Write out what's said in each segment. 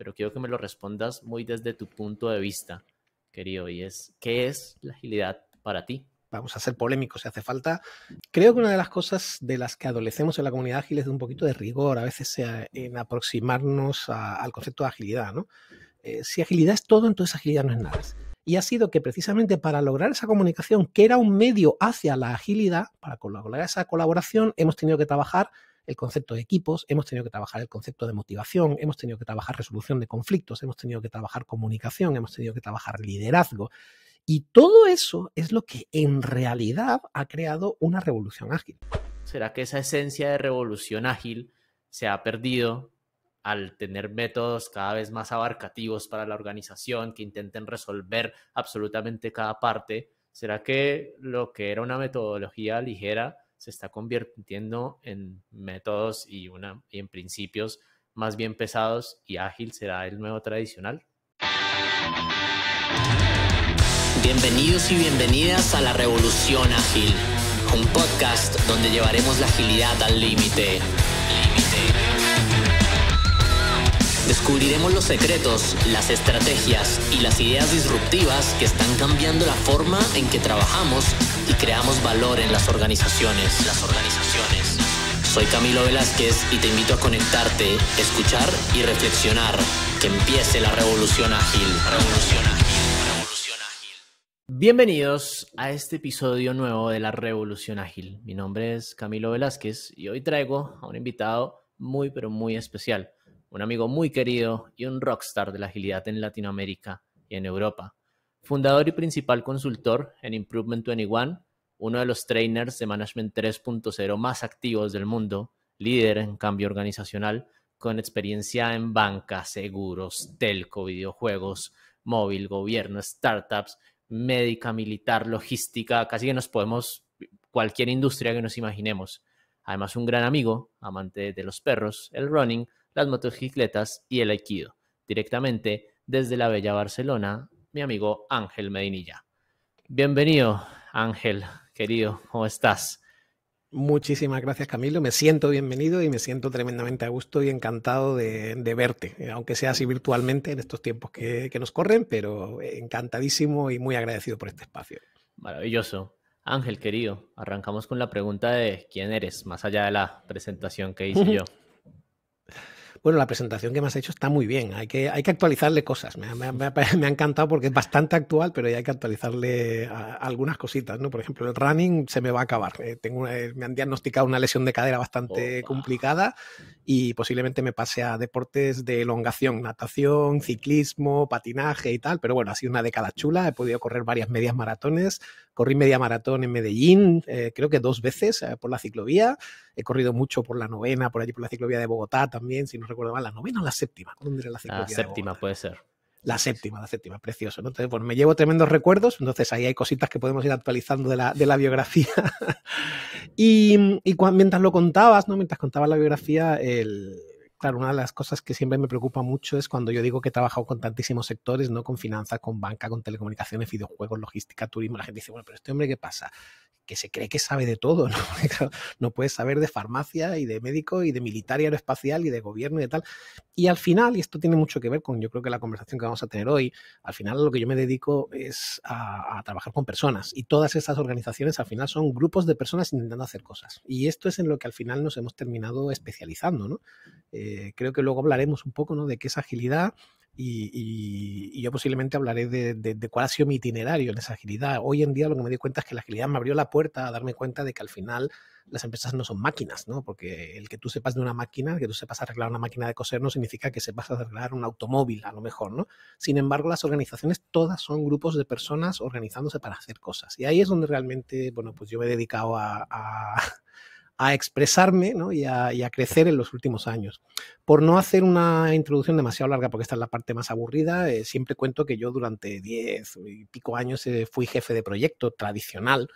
pero quiero que me lo respondas muy desde tu punto de vista, querido, y es, ¿qué es la agilidad para ti? Vamos a ser polémicos si hace falta. Creo que una de las cosas de las que adolecemos en la comunidad ágil es de un poquito de rigor, a veces sea en aproximarnos al concepto de agilidad, ¿no? Eh, si agilidad es todo, entonces agilidad no es nada y ha sido que precisamente para lograr esa comunicación, que era un medio hacia la agilidad, para lograr esa colaboración, hemos tenido que trabajar el concepto de equipos, hemos tenido que trabajar el concepto de motivación, hemos tenido que trabajar resolución de conflictos, hemos tenido que trabajar comunicación, hemos tenido que trabajar liderazgo. Y todo eso es lo que en realidad ha creado una revolución ágil. ¿Será que esa esencia de revolución ágil se ha perdido al tener métodos cada vez más abarcativos para la organización que intenten resolver absolutamente cada parte? ¿Será que lo que era una metodología ligera se está convirtiendo en métodos y, una, y en principios más bien pesados y ágil será el nuevo tradicional? Bienvenidos y bienvenidas a la Revolución Ágil, un podcast donde llevaremos la agilidad al límite. descubriremos los secretos, las estrategias y las ideas disruptivas que están cambiando la forma en que trabajamos y creamos valor en las organizaciones. Soy Camilo Velázquez y te invito a conectarte, escuchar y reflexionar. Que empiece la revolución ágil. Revolución Revolución ágil. Bienvenidos a este episodio nuevo de la Revolución Ágil. Mi nombre es Camilo Velázquez y hoy traigo a un invitado muy pero muy especial un amigo muy querido y un rockstar de la agilidad en Latinoamérica y en Europa. Fundador y principal consultor en Improvement 21, uno de los trainers de Management 3.0 más activos del mundo, líder en cambio organizacional, con experiencia en banca, seguros, telco, videojuegos, móvil, gobierno, startups, médica, militar, logística, casi que nos podemos, cualquier industria que nos imaginemos. Además, un gran amigo, amante de los perros, el running, las motocicletas y el aikido, directamente desde la bella Barcelona, mi amigo Ángel Medinilla. Bienvenido, Ángel, querido, ¿cómo estás? Muchísimas gracias Camilo, me siento bienvenido y me siento tremendamente a gusto y encantado de, verte, eh, aunque sea así virtualmente en estos tiempos que, nos corren, pero eh, encantadísimo y muy agradecido por este espacio. Maravilloso. Ángel querido, arrancamos con la pregunta de quién eres, más allá de la presentación que hice yo. Bueno, la presentación que me has hecho está muy bien. Hay que, hay que actualizarle cosas. Me, ha encantado porque es bastante actual, pero ya hay que actualizarle algunas cositas, ¿no? Por ejemplo, el running se me va a acabar. Eh, tengo eh, me han diagnosticado una lesión de cadera bastante complicada y posiblemente me pase a deportes de elongación, natación, ciclismo, patinaje y tal. Pero bueno, ha sido una década chula. He podido correr varias medias maratones corrí media maratón en Medellín, eh, creo que dos veces eh, por la ciclovía. He corrido mucho por la novena, por allí por la ciclovía de Bogotá también, si no recuerdo mal, la novena o la séptima. ¿Dónde era la ciclovía? séptima puede ser. La séptima, la séptima, precioso. Entonces, bueno, me llevo tremendos recuerdos, entonces ahí hay cositas que podemos ir actualizando de la, de la biografía. y, mientras lo contabas, ¿no? mientras contabas la biografía, el, claro, una de las cosas que siempre me preocupa mucho es cuando yo digo que he trabajado con tantísimos sectores, ¿no? Con finanzas, con banca, con telecomunicaciones, videojuegos, logística, turismo. La gente dice, bueno, pero este hombre, ¿qué pasa? que se cree que sabe de todo, ¿no? no puedes saber de farmacia y de médico y de militar y aeroespacial y de gobierno y de tal. Y al final, y esto tiene mucho que ver con yo creo que la conversación que vamos a tener hoy, al final lo que yo me dedico es a, trabajar con personas y todas estas organizaciones al final son grupos de personas intentando hacer cosas. Y esto es en lo que al final nos hemos terminado especializando, ¿no? Eh, creo que luego hablaremos un poco, ¿no? De qué es agilidad, y, yo posiblemente hablaré de, cuál ha sido mi itinerario en esa agilidad. Hoy en día lo que me di cuenta es que la agilidad me abrió la puerta a darme cuenta de que al final las empresas no son máquinas, ¿no? Porque el que tú sepas de una máquina, el que tú sepas arreglar una máquina de coser, no significa que sepas arreglar un automóvil, a lo mejor, ¿no? Sin embargo, las organizaciones todas son grupos de personas organizándose para hacer cosas. Y ahí es donde realmente, bueno, pues yo me he dedicado a a expresarme y, a, crecer en los últimos años. Por no hacer una introducción demasiado larga, porque esta es la parte más aburrida, eh, siempre cuento que yo durante diez y pico años eh, fui jefe de proyecto tradicional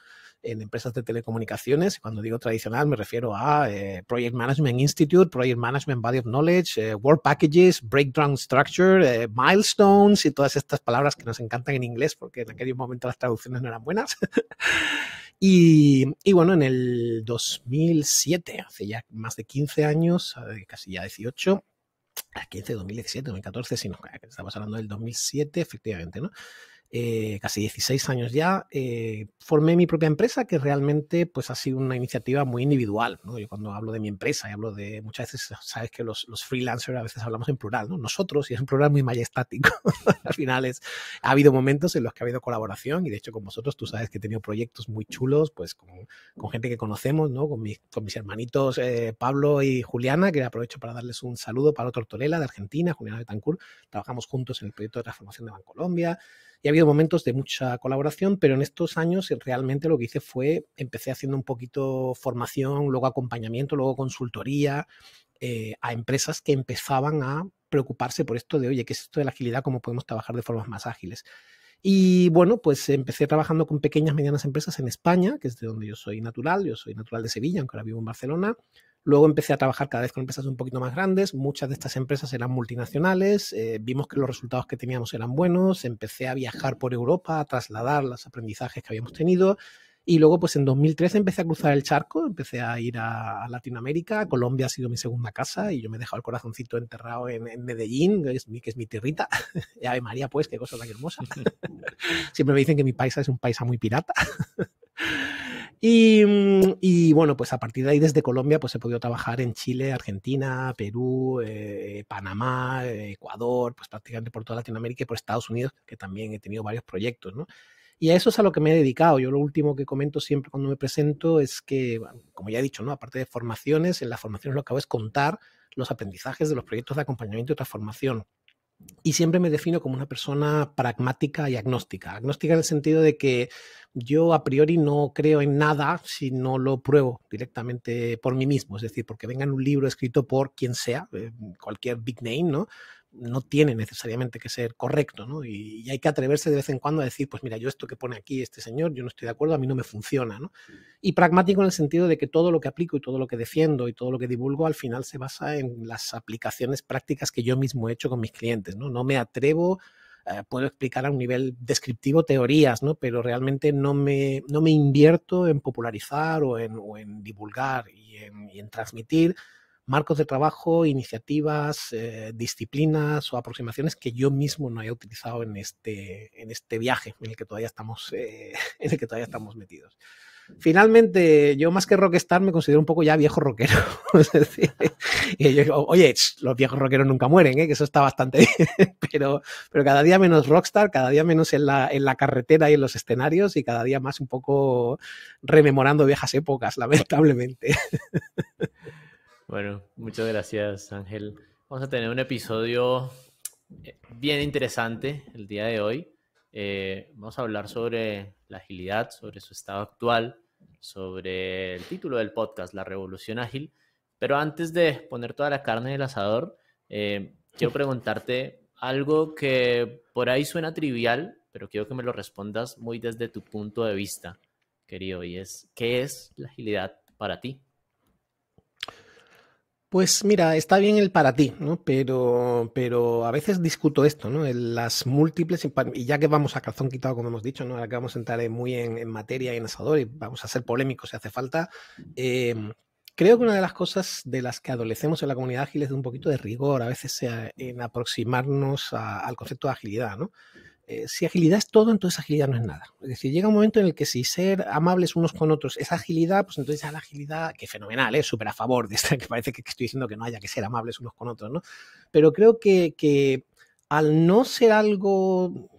en empresas de telecomunicaciones. Cuando digo tradicional me refiero a eh, Project Management Institute, Project Management Body of Knowledge, Work Packages, Breakdown Structure, Milestones y todas estas palabras que nos encantan en inglés porque en aquel momento las traducciones no eran buenas. Y, bueno, en el 2007, hace ya más de 15 años, eh, casi ya 18, 15, 2017, 2014, si no, estamos hablando del 2007, efectivamente, ¿no? Eh, casi 16 años ya, eh, formé mi propia empresa que realmente pues ha sido una iniciativa muy individual. Yo cuando hablo de mi empresa y hablo de, muchas veces sabes que los, los freelancers a veces hablamos en plural, ¿no? nosotros, y es un plural muy majestático. Al final ha habido momentos en los que ha habido colaboración y de hecho con vosotros tú sabes que he tenido proyectos muy chulos pues con, gente que conocemos, con, mis, con mis hermanitos eh, Pablo y Juliana, que aprovecho para darles un saludo, Pablo Tortolela de Argentina, Juliana Betancourt, trabajamos juntos en el proyecto de transformación de Bancolombia. Colombia y ha habido momentos de mucha colaboración, pero en estos años eh, realmente lo que hice fue, empecé haciendo un poquito formación, luego acompañamiento, luego consultoría eh, a empresas que empezaban a preocuparse por esto de, oye, ¿qué es esto de la agilidad? ¿Cómo podemos trabajar de formas más ágiles? Y bueno, pues empecé trabajando con pequeñas, medianas empresas en España, que es de donde yo soy natural, yo soy natural de Sevilla, aunque ahora vivo en Barcelona. Luego empecé a trabajar cada vez con empresas un poquito más grandes, muchas de estas empresas eran multinacionales, eh, vimos que los resultados que teníamos eran buenos, empecé a viajar por Europa, a trasladar los aprendizajes que habíamos tenido. Y luego, pues en 2013 empecé a cruzar el charco, empecé a ir a, Latinoamérica, Colombia ha sido mi segunda casa y yo me he dejado el corazoncito enterrado en, Medellín, que es, mi, que es mi tierrita. Ave María, pues, qué cosa tan hermosa. Siempre me dicen que mi paisa es un paisa muy pirata. Mm, y, bueno, pues a partir de ahí desde Colombia pues he podido trabajar en Chile, Argentina, Perú, eh, Panamá, eh, Ecuador, pues prácticamente por toda Latinoamérica y por Estados Unidos, que también he tenido varios proyectos, ¿no? Y a eso es a lo que me he dedicado. Yo lo último que comento siempre cuando me presento es que, como ya he dicho, ¿no? aparte de formaciones, en las formaciones lo que hago es contar los aprendizajes de los proyectos de acompañamiento y transformación y siempre me defino como una persona pragmática y agnóstica. Agnóstica en el sentido de que yo a priori no creo en nada si no lo pruebo directamente por mí mismo, es decir, porque venga en un libro escrito por quien sea, eh, cualquier big name, ¿no? no tiene necesariamente que ser correcto, ¿no? Y, hay que atreverse de vez en cuando a decir, pues mira, yo esto que pone aquí este señor, yo no estoy de acuerdo, a mí no me funciona, ¿no? Mm. Y pragmático en el sentido de que todo lo que aplico y todo lo que defiendo y todo lo que divulgo al final se basa en las aplicaciones prácticas que yo mismo he hecho con mis clientes, ¿no? No me atrevo eh, puedo explicar a un nivel descriptivo teorías, ¿no? pero realmente no me, no me invierto en popularizar o en, divulgar y en, y en transmitir marcos de trabajo, iniciativas, eh, disciplinas o aproximaciones que yo mismo no he utilizado en este, en este viaje en el que todavía estamos, eh, en el que todavía estamos metidos. Finalmente, yo más que rockstar me considero un poco ya viejo rockero. es oye, los viejos rockeros nunca mueren, ¿eh? que eso está bastante bien. pero, pero cada día menos rockstar, cada día menos en la, en la carretera y en los escenarios y cada día más un poco rememorando viejas épocas, lamentablemente. Bueno, muchas gracias Ángel. Vamos a tener un episodio eh, bien interesante el día de hoy. Eh, vamos a hablar sobre la agilidad, sobre su estado actual, sobre el título del podcast, La Revolución Ágil. Pero antes de poner toda la carne en el asador, eh, quiero preguntarte algo que por ahí suena trivial, pero quiero que me lo respondas muy desde tu punto de vista, querido, y es, ¿qué es la agilidad para ti? Pues mira, está bien el para ti, ¿no? Pero, pero a veces discuto esto, ¿no? las múltiples, y ya que vamos a calzón quitado, como hemos dicho, ¿no? Ahora que vamos a entrar muy en, materia y en asador y vamos a ser polémicos si hace falta. Em, creo que una de las cosas de las que adolecemos en la comunidad ágil es de un poquito de rigor, a veces en aproximarnos al concepto de agilidad, ¿no? Eh, si agilidad es todo, entonces agilidad no es nada. Es decir, llega un momento en el que si ser amables unos con otros es agilidad, pues entonces ya ah, la agilidad, que fenomenal, es eh, súper a favor de que parece que, estoy diciendo que no haya que ser amables unos con otros, ¿no? Pero creo que, al no ser algo,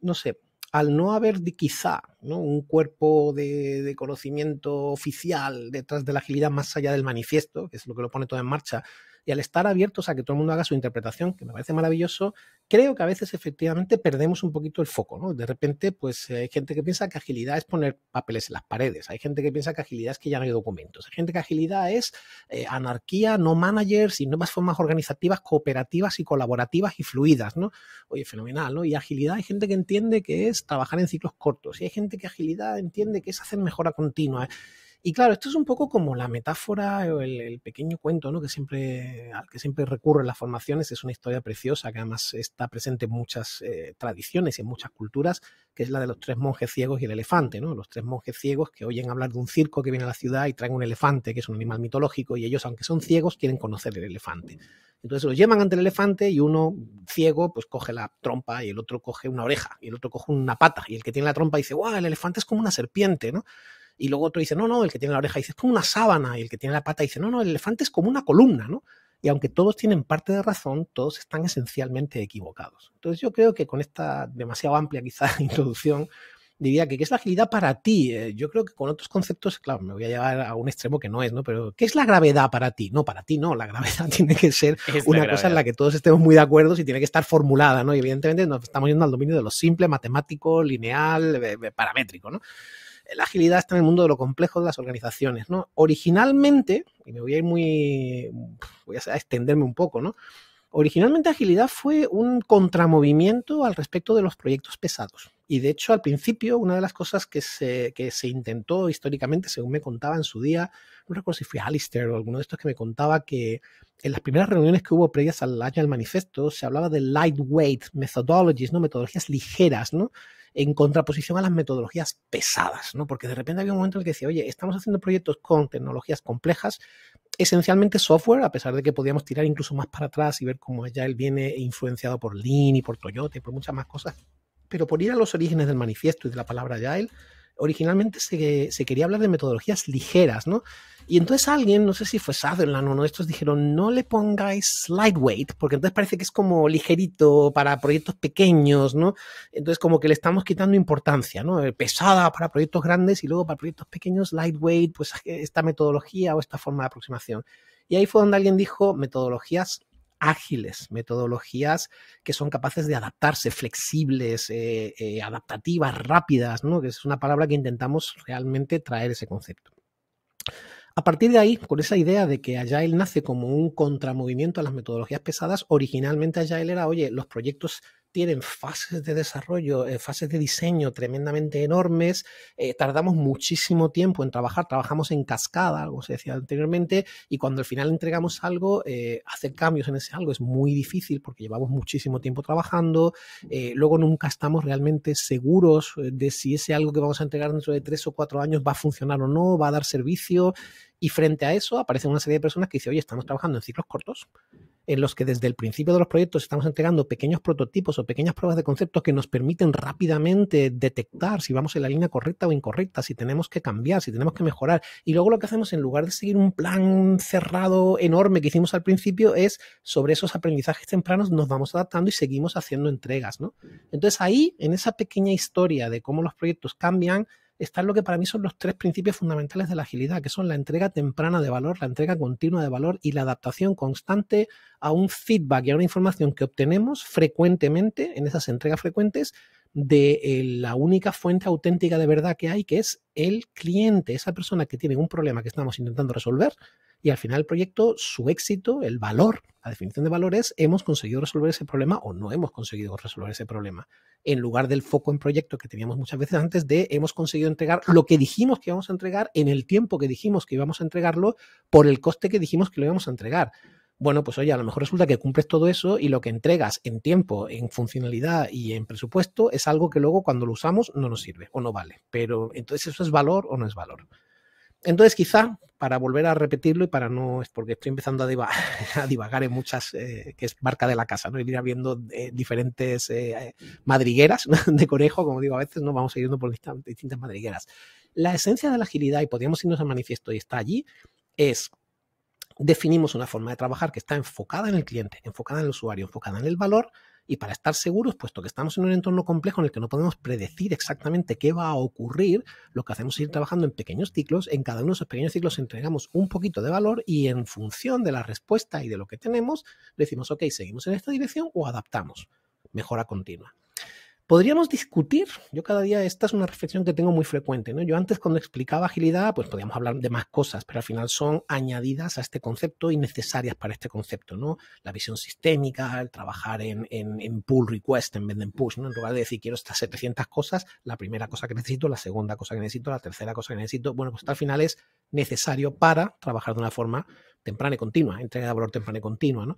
no sé, al no haber quizá un cuerpo de, de, conocimiento oficial detrás de la agilidad más allá del manifiesto, que es lo que lo pone todo en marcha, y al estar abiertos a que todo el mundo haga su interpretación, que me parece maravilloso, creo que a veces efectivamente perdemos un poquito el foco, De repente, pues eh, hay gente que piensa que agilidad es poner papeles en las paredes, hay gente que piensa que agilidad es que ya no hay documentos, hay gente que agilidad es eh, anarquía, no managers y nuevas formas organizativas cooperativas y colaborativas y fluidas, ¿no? Oye, fenomenal, ¿no? Y agilidad hay gente que entiende que es trabajar en ciclos cortos y hay gente que agilidad entiende que es hacer mejora continua. Y claro, esto es un poco como la metáfora o el, pequeño cuento ¿no? que siempre, al que siempre recurren las formaciones. Es una historia preciosa que además está presente en muchas eh, tradiciones y en muchas culturas, que es la de los tres monjes ciegos y el elefante. ¿no? Los tres monjes ciegos que oyen hablar de un circo que viene a la ciudad y traen un elefante, que es un animal mitológico, y ellos, aunque son ciegos, quieren conocer el elefante. Entonces lo llevan ante el elefante y uno ciego pues coge la trompa y el otro coge una oreja y el otro coge una pata y el que tiene la trompa dice, ¡guau! El elefante es como una serpiente, ¿no? y luego otro dice, no, no, el que tiene la oreja dice, es como una sábana, y el que tiene la pata dice, no, no, el elefante es como una columna, ¿no? Y aunque todos tienen parte de razón, todos están esencialmente equivocados. Entonces yo creo que con esta demasiado amplia quizá introducción, diría que ¿qué es la agilidad para ti? Eh, yo creo que con otros conceptos, claro, me voy a llevar a un extremo que no es, ¿no? Pero ¿qué es la gravedad para ti? No, para ti no, la gravedad tiene que ser una cosa en la que todos estemos muy de acuerdo y tiene que estar formulada, ¿no? Y evidentemente nos estamos yendo al dominio de lo simple, matemático, lineal, eh, eh, paramétrico, ¿no? la agilidad está en el mundo de lo complejo de las organizaciones, ¿no? Originalmente, y me voy a ir muy, voy a extenderme un poco, ¿no? Originalmente agilidad fue un contramovimiento al respecto de los proyectos pesados. Y de hecho, al principio, una de las cosas que se, intentó históricamente, según me contaba en su día, no recuerdo si fui Alistair o alguno de estos que me contaba que en las primeras reuniones que hubo previas al año del manifesto, se hablaba de lightweight methodologies, ¿no? metodologías ligeras, ¿no? en contraposición a las metodologías pesadas, ¿no? Porque de repente había un momento en el que decía, oye, estamos haciendo proyectos con tecnologías complejas, esencialmente software, a pesar de que podíamos tirar incluso más para atrás y ver cómo ya él viene influenciado por Lean y por Toyota y por muchas más cosas. Pero por ir a los orígenes del manifiesto y de la palabra Agile, originalmente se, quería hablar de metodologías ligeras, ¿no? Y entonces alguien, no sé si fue Sado en uno de estos, dijeron, no le pongáis lightweight, porque entonces parece que es como ligerito para proyectos pequeños, ¿no? Entonces como que le estamos quitando importancia, ¿no? Eh, pesada para proyectos grandes y luego para proyectos pequeños, lightweight, pues eh, esta metodología o esta forma de aproximación. Y ahí fue donde alguien dijo metodologías ágiles, metodologías que son capaces de adaptarse, flexibles, eh, eh, adaptativas, rápidas, ¿no? que es una palabra que intentamos realmente traer ese concepto. A partir de ahí, con esa idea de que Agile nace como un contramovimiento a las metodologías pesadas, originalmente Agile era, oye, los proyectos tienen fases de desarrollo, eh, fases de diseño tremendamente enormes, eh, tardamos muchísimo tiempo en trabajar, trabajamos en cascada, algo se decía anteriormente, y cuando al final entregamos algo, eh, hacer cambios en ese algo es muy difícil porque llevamos muchísimo tiempo trabajando, eh, luego nunca estamos realmente seguros de si ese algo que vamos a entregar dentro de tres o cuatro años va a funcionar o no, va a dar servicio, y frente a eso aparece una serie de personas que dicen, oye, estamos trabajando en ciclos cortos, en los que desde el principio de los proyectos estamos entregando pequeños prototipos o pequeñas pruebas de conceptos que nos permiten rápidamente detectar si vamos en la línea correcta o incorrecta, si tenemos que cambiar, si tenemos que mejorar. Y luego lo que hacemos, en lugar de seguir un plan cerrado enorme que hicimos al principio, es sobre esos aprendizajes tempranos nos vamos adaptando y seguimos haciendo entregas. Entonces ahí, en esa pequeña historia de cómo los proyectos cambian, están lo que para mí son los tres principios fundamentales de la agilidad, que son la entrega temprana de valor, la entrega continua de valor y la adaptación constante a un feedback y a una información que obtenemos frecuentemente en esas entregas frecuentes de eh, la única fuente auténtica de verdad que hay, que es el cliente, esa persona que tiene un problema que estamos intentando resolver y al final el proyecto, su éxito, el valor, la definición de valor es hemos conseguido resolver ese problema o no hemos conseguido resolver ese problema, en lugar del foco en proyecto que teníamos muchas veces antes de hemos conseguido entregar lo que dijimos que íbamos a entregar en el tiempo que dijimos que íbamos a entregarlo por el coste que dijimos que lo íbamos a entregar bueno, pues oye, a lo mejor resulta que cumples todo eso y lo que entregas en tiempo, en funcionalidad y en presupuesto es algo que luego cuando lo usamos no nos sirve o no vale. Pero entonces eso es valor o no es valor. Entonces, quizá, para volver a repetirlo y para no, es porque estoy empezando a, divagar, en muchas, eh, que es marca de la casa, ¿no? Ir viendo eh, diferentes eh, madrigueras de conejo, como digo a veces, ¿no? Vamos a ir yendo por distintas, madrigueras. La esencia de la agilidad, y podríamos irnos al manifiesto y está allí, es definimos una forma de trabajar que está enfocada en el cliente, enfocada en el usuario, enfocada en el valor, y para estar seguros, puesto que estamos en un entorno complejo en el que no podemos predecir exactamente qué va a ocurrir, lo que hacemos es ir trabajando en pequeños ciclos. En cada uno de esos pequeños ciclos entregamos un poquito de valor y en función de la respuesta y de lo que tenemos, decimos, ok, seguimos en esta dirección o adaptamos. Mejora continua. Podríamos discutir, yo cada día, esta es una reflexión que tengo muy frecuente, ¿no? Yo antes cuando explicaba agilidad, pues podíamos hablar de más cosas, pero al final son añadidas a este concepto y necesarias para este concepto, ¿no? La visión sistémica, el trabajar en, pull request en vez de en push, ¿no? En lugar de decir quiero estas 700 cosas, la primera cosa que necesito, la segunda cosa que necesito, la tercera cosa que necesito, bueno, pues al final es necesario para trabajar de una forma temprana y continua, ¿eh? entrega de valor temprana y continua. ¿no?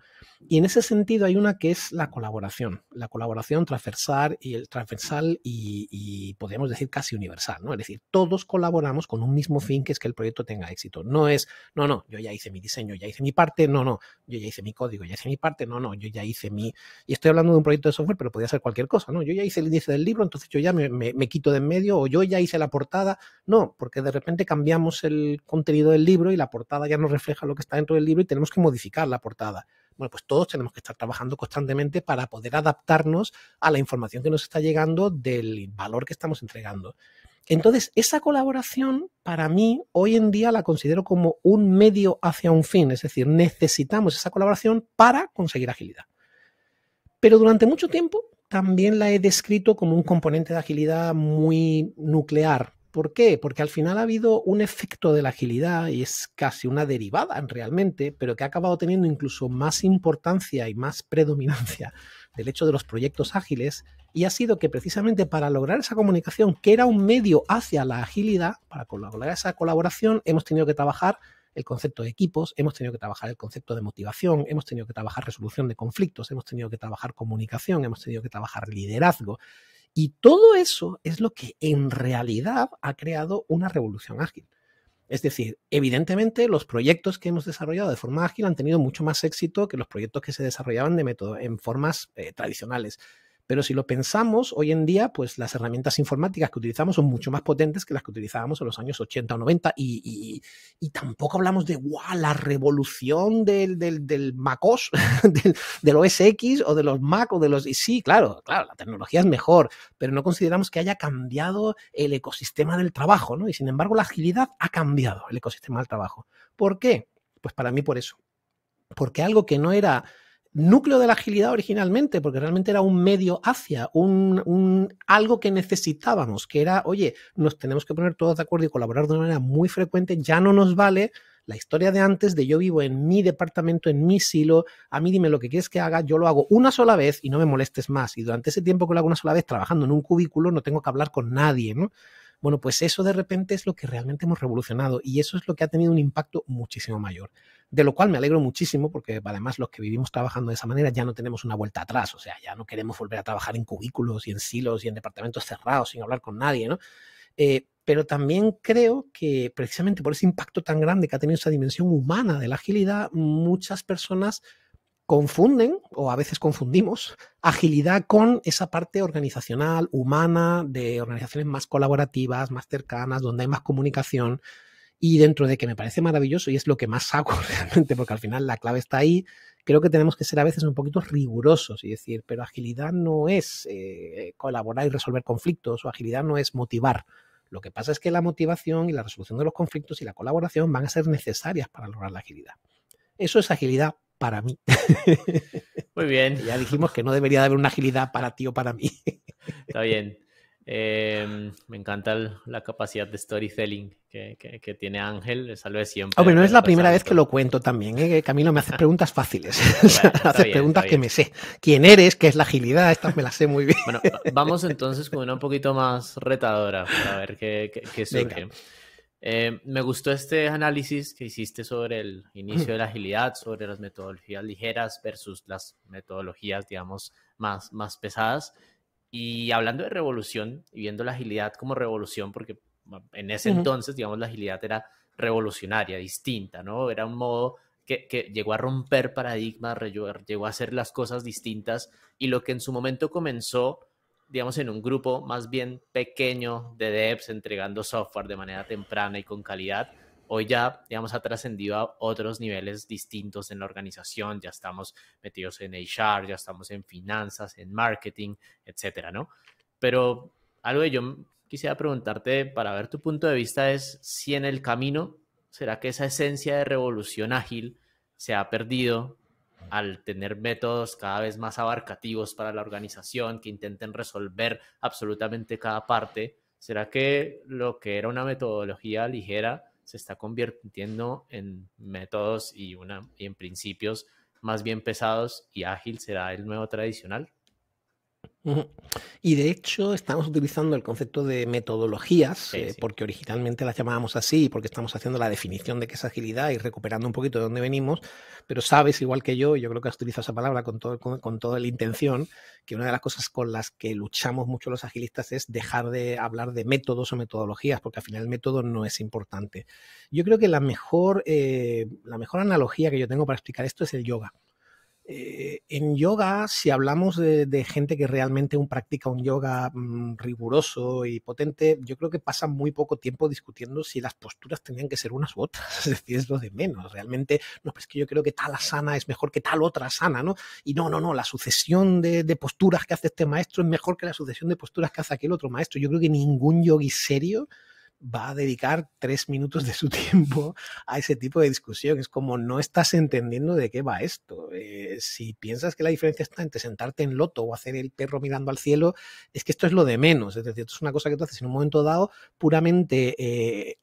Y en ese sentido hay una que es la colaboración, la colaboración transversal y el transversal y, y podríamos decir casi universal, ¿no? Es decir, todos colaboramos con un mismo fin que es que el proyecto tenga éxito. No es, no, no, yo ya hice mi diseño, ya hice mi parte, no, no, yo ya hice mi código, ya hice mi parte, no, no, yo ya hice mi. Y estoy hablando de un proyecto de software, pero podría ser cualquier cosa, ¿no? Yo ya hice el índice del libro, entonces yo ya me, me, me quito de en medio, o yo ya hice la portada. No, porque de repente cambiamos el contenido del libro y la portada ya no refleja lo que está dentro del libro y tenemos que modificar la portada. Bueno, pues todos tenemos que estar trabajando constantemente para poder adaptarnos a la información que nos está llegando del valor que estamos entregando. Entonces, esa colaboración para mí hoy en día la considero como un medio hacia un fin, es decir, necesitamos esa colaboración para conseguir agilidad. Pero durante mucho tiempo también la he descrito como un componente de agilidad muy nuclear, ¿Por qué? Porque al final ha habido un efecto de la agilidad y es casi una derivada realmente, pero que ha acabado teniendo incluso más importancia y más predominancia del hecho de los proyectos ágiles y ha sido que precisamente para lograr esa comunicación, que era un medio hacia la agilidad, para lograr esa colaboración, hemos tenido que trabajar el concepto de equipos, hemos tenido que trabajar el concepto de motivación, hemos tenido que trabajar resolución de conflictos, hemos tenido que trabajar comunicación, hemos tenido que trabajar liderazgo. Y todo eso es lo que en realidad ha creado una revolución ágil. Es decir, evidentemente los proyectos que hemos desarrollado de forma ágil han tenido mucho más éxito que los proyectos que se desarrollaban de método, en formas eh, tradicionales. Pero si lo pensamos, hoy en día, pues las herramientas informáticas que utilizamos son mucho más potentes que las que utilizábamos en los años 80 o 90 y, tampoco hablamos de, wow, la revolución del, MacOS, del, del OS X o de los Mac o de los... Y sí, claro, claro, la tecnología es mejor, pero no consideramos que haya cambiado el ecosistema del trabajo, ¿no? Y sin embargo, la agilidad ha cambiado el ecosistema del trabajo. ¿Por qué? Pues para mí por eso. Porque algo que no era núcleo de la agilidad originalmente, porque realmente era un medio hacia, un, algo que necesitábamos, que era, oye, nos tenemos que poner todos de acuerdo y colaborar de una manera muy frecuente, ya no nos vale la historia de antes de yo vivo en mi departamento, en mi silo, a mí dime lo que quieres que haga, yo lo hago una sola vez y no me molestes más. Y durante ese tiempo que lo hago una sola vez trabajando en un cubículo, no tengo que hablar con nadie, ¿no? Bueno, pues eso de repente es lo que realmente hemos revolucionado y eso es lo que ha tenido un impacto muchísimo mayor de lo cual me alegro muchísimo porque además los que vivimos trabajando de esa manera ya no tenemos una vuelta atrás, o sea, ya no queremos volver a trabajar en cubículos y en silos y en departamentos cerrados sin hablar con nadie, ¿no? Eh, pero también creo que precisamente por ese impacto tan grande que ha tenido esa dimensión humana de la agilidad, muchas personas confunden o a veces confundimos agilidad con esa parte organizacional, humana, de organizaciones más colaborativas, más cercanas, donde hay más comunicación, y dentro de que me parece maravilloso y es lo que más hago realmente, porque al final la clave está ahí, creo que tenemos que ser a veces un poquito rigurosos y decir, pero agilidad no es eh, colaborar y resolver conflictos o agilidad no es motivar. Lo que pasa es que la motivación y la resolución de los conflictos y la colaboración van a ser necesarias para lograr la agilidad. Eso es agilidad para mí. Muy bien. ya dijimos que no debería haber una agilidad para ti o para mí. Está bien. Eh, me encanta la capacidad de storytelling que, tiene Ángel, es algo de siempre. Hombre, ah, no es la primera vez que lo cuento también, Camilo eh, me hace preguntas fáciles, hace preguntas que me sé. ¿Quién eres? ¿Qué es la agilidad? Estas me las sé muy bien. Bueno, vamos entonces con una un poquito más retadora para ver qué, qué, eh, me gustó este análisis que hiciste sobre el inicio de la agilidad, sobre las metodologías ligeras versus las metodologías, digamos, más, más pesadas. Y hablando de revolución y viendo la agilidad como revolución, porque en ese entonces, digamos, la agilidad era revolucionaria, distinta, ¿no? Era un modo que, que, llegó a romper paradigmas, llegó a hacer las cosas distintas y lo que en su momento comenzó, digamos, en un grupo más bien pequeño de devs entregando software de manera temprana y con calidad, Hoy ya, digamos, ha trascendido a otros niveles distintos en la organización, ya estamos metidos en HR, ya estamos en finanzas, en marketing, etcétera, ¿no? Pero algo que yo quisiera preguntarte para ver tu punto de vista es si en el camino, ¿será que esa esencia de revolución ágil se ha perdido al tener métodos cada vez más abarcativos para la organización que intenten resolver absolutamente cada parte? ¿Será que lo que era una metodología ligera se está convirtiendo en métodos y, una, en principios más bien pesados y ágil será el nuevo tradicional? Y de hecho estamos utilizando el concepto de metodologías, eh, porque originalmente las llamábamos así, porque estamos haciendo la definición de qué es agilidad y recuperando un poquito de dónde venimos, pero sabes igual que yo, y yo creo que has utilizado esa palabra con, todo, con, toda la intención, que una de las cosas con las que luchamos mucho los agilistas es dejar de hablar de métodos o metodologías, porque al final el método no es importante. Yo creo que la mejor, eh, la mejor analogía que yo tengo para explicar esto es el yoga. Eh, en yoga, si hablamos de, gente que realmente un, practica un yoga mm, riguroso y potente, yo creo que pasa muy poco tiempo discutiendo si las posturas tenían que ser unas u otras. Es decir, es lo de menos. Realmente, no, pues es que yo creo que tal asana es mejor que tal otra asana, ¿no? Y no, no, no, la sucesión de, de posturas que hace este maestro es mejor que la sucesión de posturas que hace aquel otro maestro. Yo creo que ningún yogi serio va a dedicar tres minutos de su tiempo a ese tipo de discusión. Es como no estás entendiendo de qué va esto. Eh, si piensas que la diferencia está entre sentarte en loto o hacer el perro mirando al cielo, es que esto es lo de menos. Es decir, esto es una cosa que tú haces en un momento dado puramente, eh,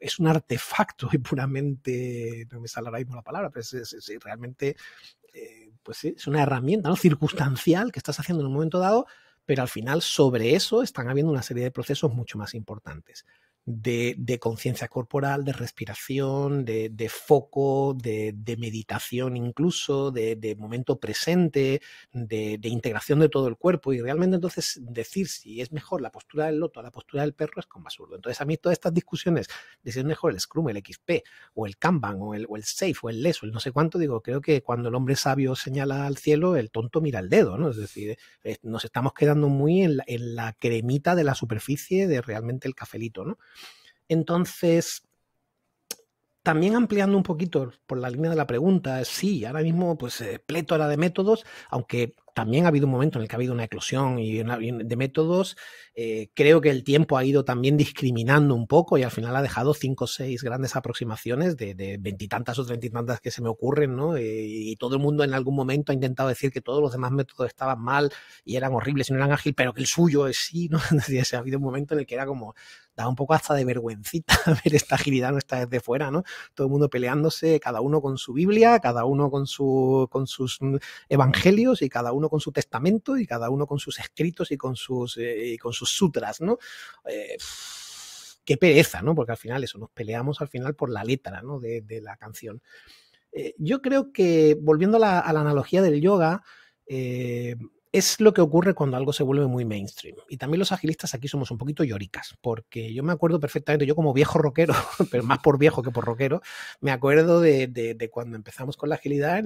es un artefacto y puramente, no me sale ahora mismo la palabra, pero es, realmente eh, pues es una herramienta ¿no? circunstancial que estás haciendo en un momento dado, pero al final sobre eso están habiendo una serie de procesos mucho más importantes de, conciencia corporal, de respiración, de, foco, de, meditación incluso, de, momento presente, de, integración de todo el cuerpo. Y realmente entonces decir si es mejor la postura del loto a la postura del perro es como absurdo. Entonces a mí todas estas discusiones de si es mejor el Scrum, el XP, o el Kanban, o el, el Safe, o el leso o el no sé cuánto, digo, creo que cuando el hombre sabio señala al cielo, el tonto mira el dedo, ¿no? Es decir, eh, nos estamos quedando muy en en la cremita de la superficie de realmente el cafelito, ¿no? Entonces, también ampliando un poquito por la línea de la pregunta, sí, ahora mismo pues plétora de métodos, aunque también ha habido un momento en el que ha habido una eclosión y de métodos, eh, creo que el tiempo ha ido también discriminando un poco y al final ha dejado cinco o seis grandes aproximaciones de veintitantas o treinta y tantas que se me ocurren, ¿no? Eh, y todo el mundo en algún momento ha intentado decir que todos los demás métodos estaban mal y eran horribles y no eran ágiles pero que el suyo es sí, ¿no? ha habido un momento en el que era como, da un poco hasta de vergüencita ver esta agilidad nuestra desde fuera, ¿no? Todo el mundo peleándose, cada uno con su Biblia, cada uno con, su, con sus mm, evangelios y cada uno con su testamento y cada uno con sus escritos y con sus, eh, con sus sutras, ¿no? Eh, qué pereza, ¿no? Porque al final eso, nos peleamos al final por la letra, De, la canción. Eh, yo creo que, volviendo a la, analogía del yoga, es lo que ocurre cuando algo se vuelve muy mainstream. Y también los agilistas aquí somos un poquito lloricas, porque yo me acuerdo perfectamente, yo como viejo rockero, pero más por viejo que por rockero, me acuerdo de, cuando empezamos con la agilidad,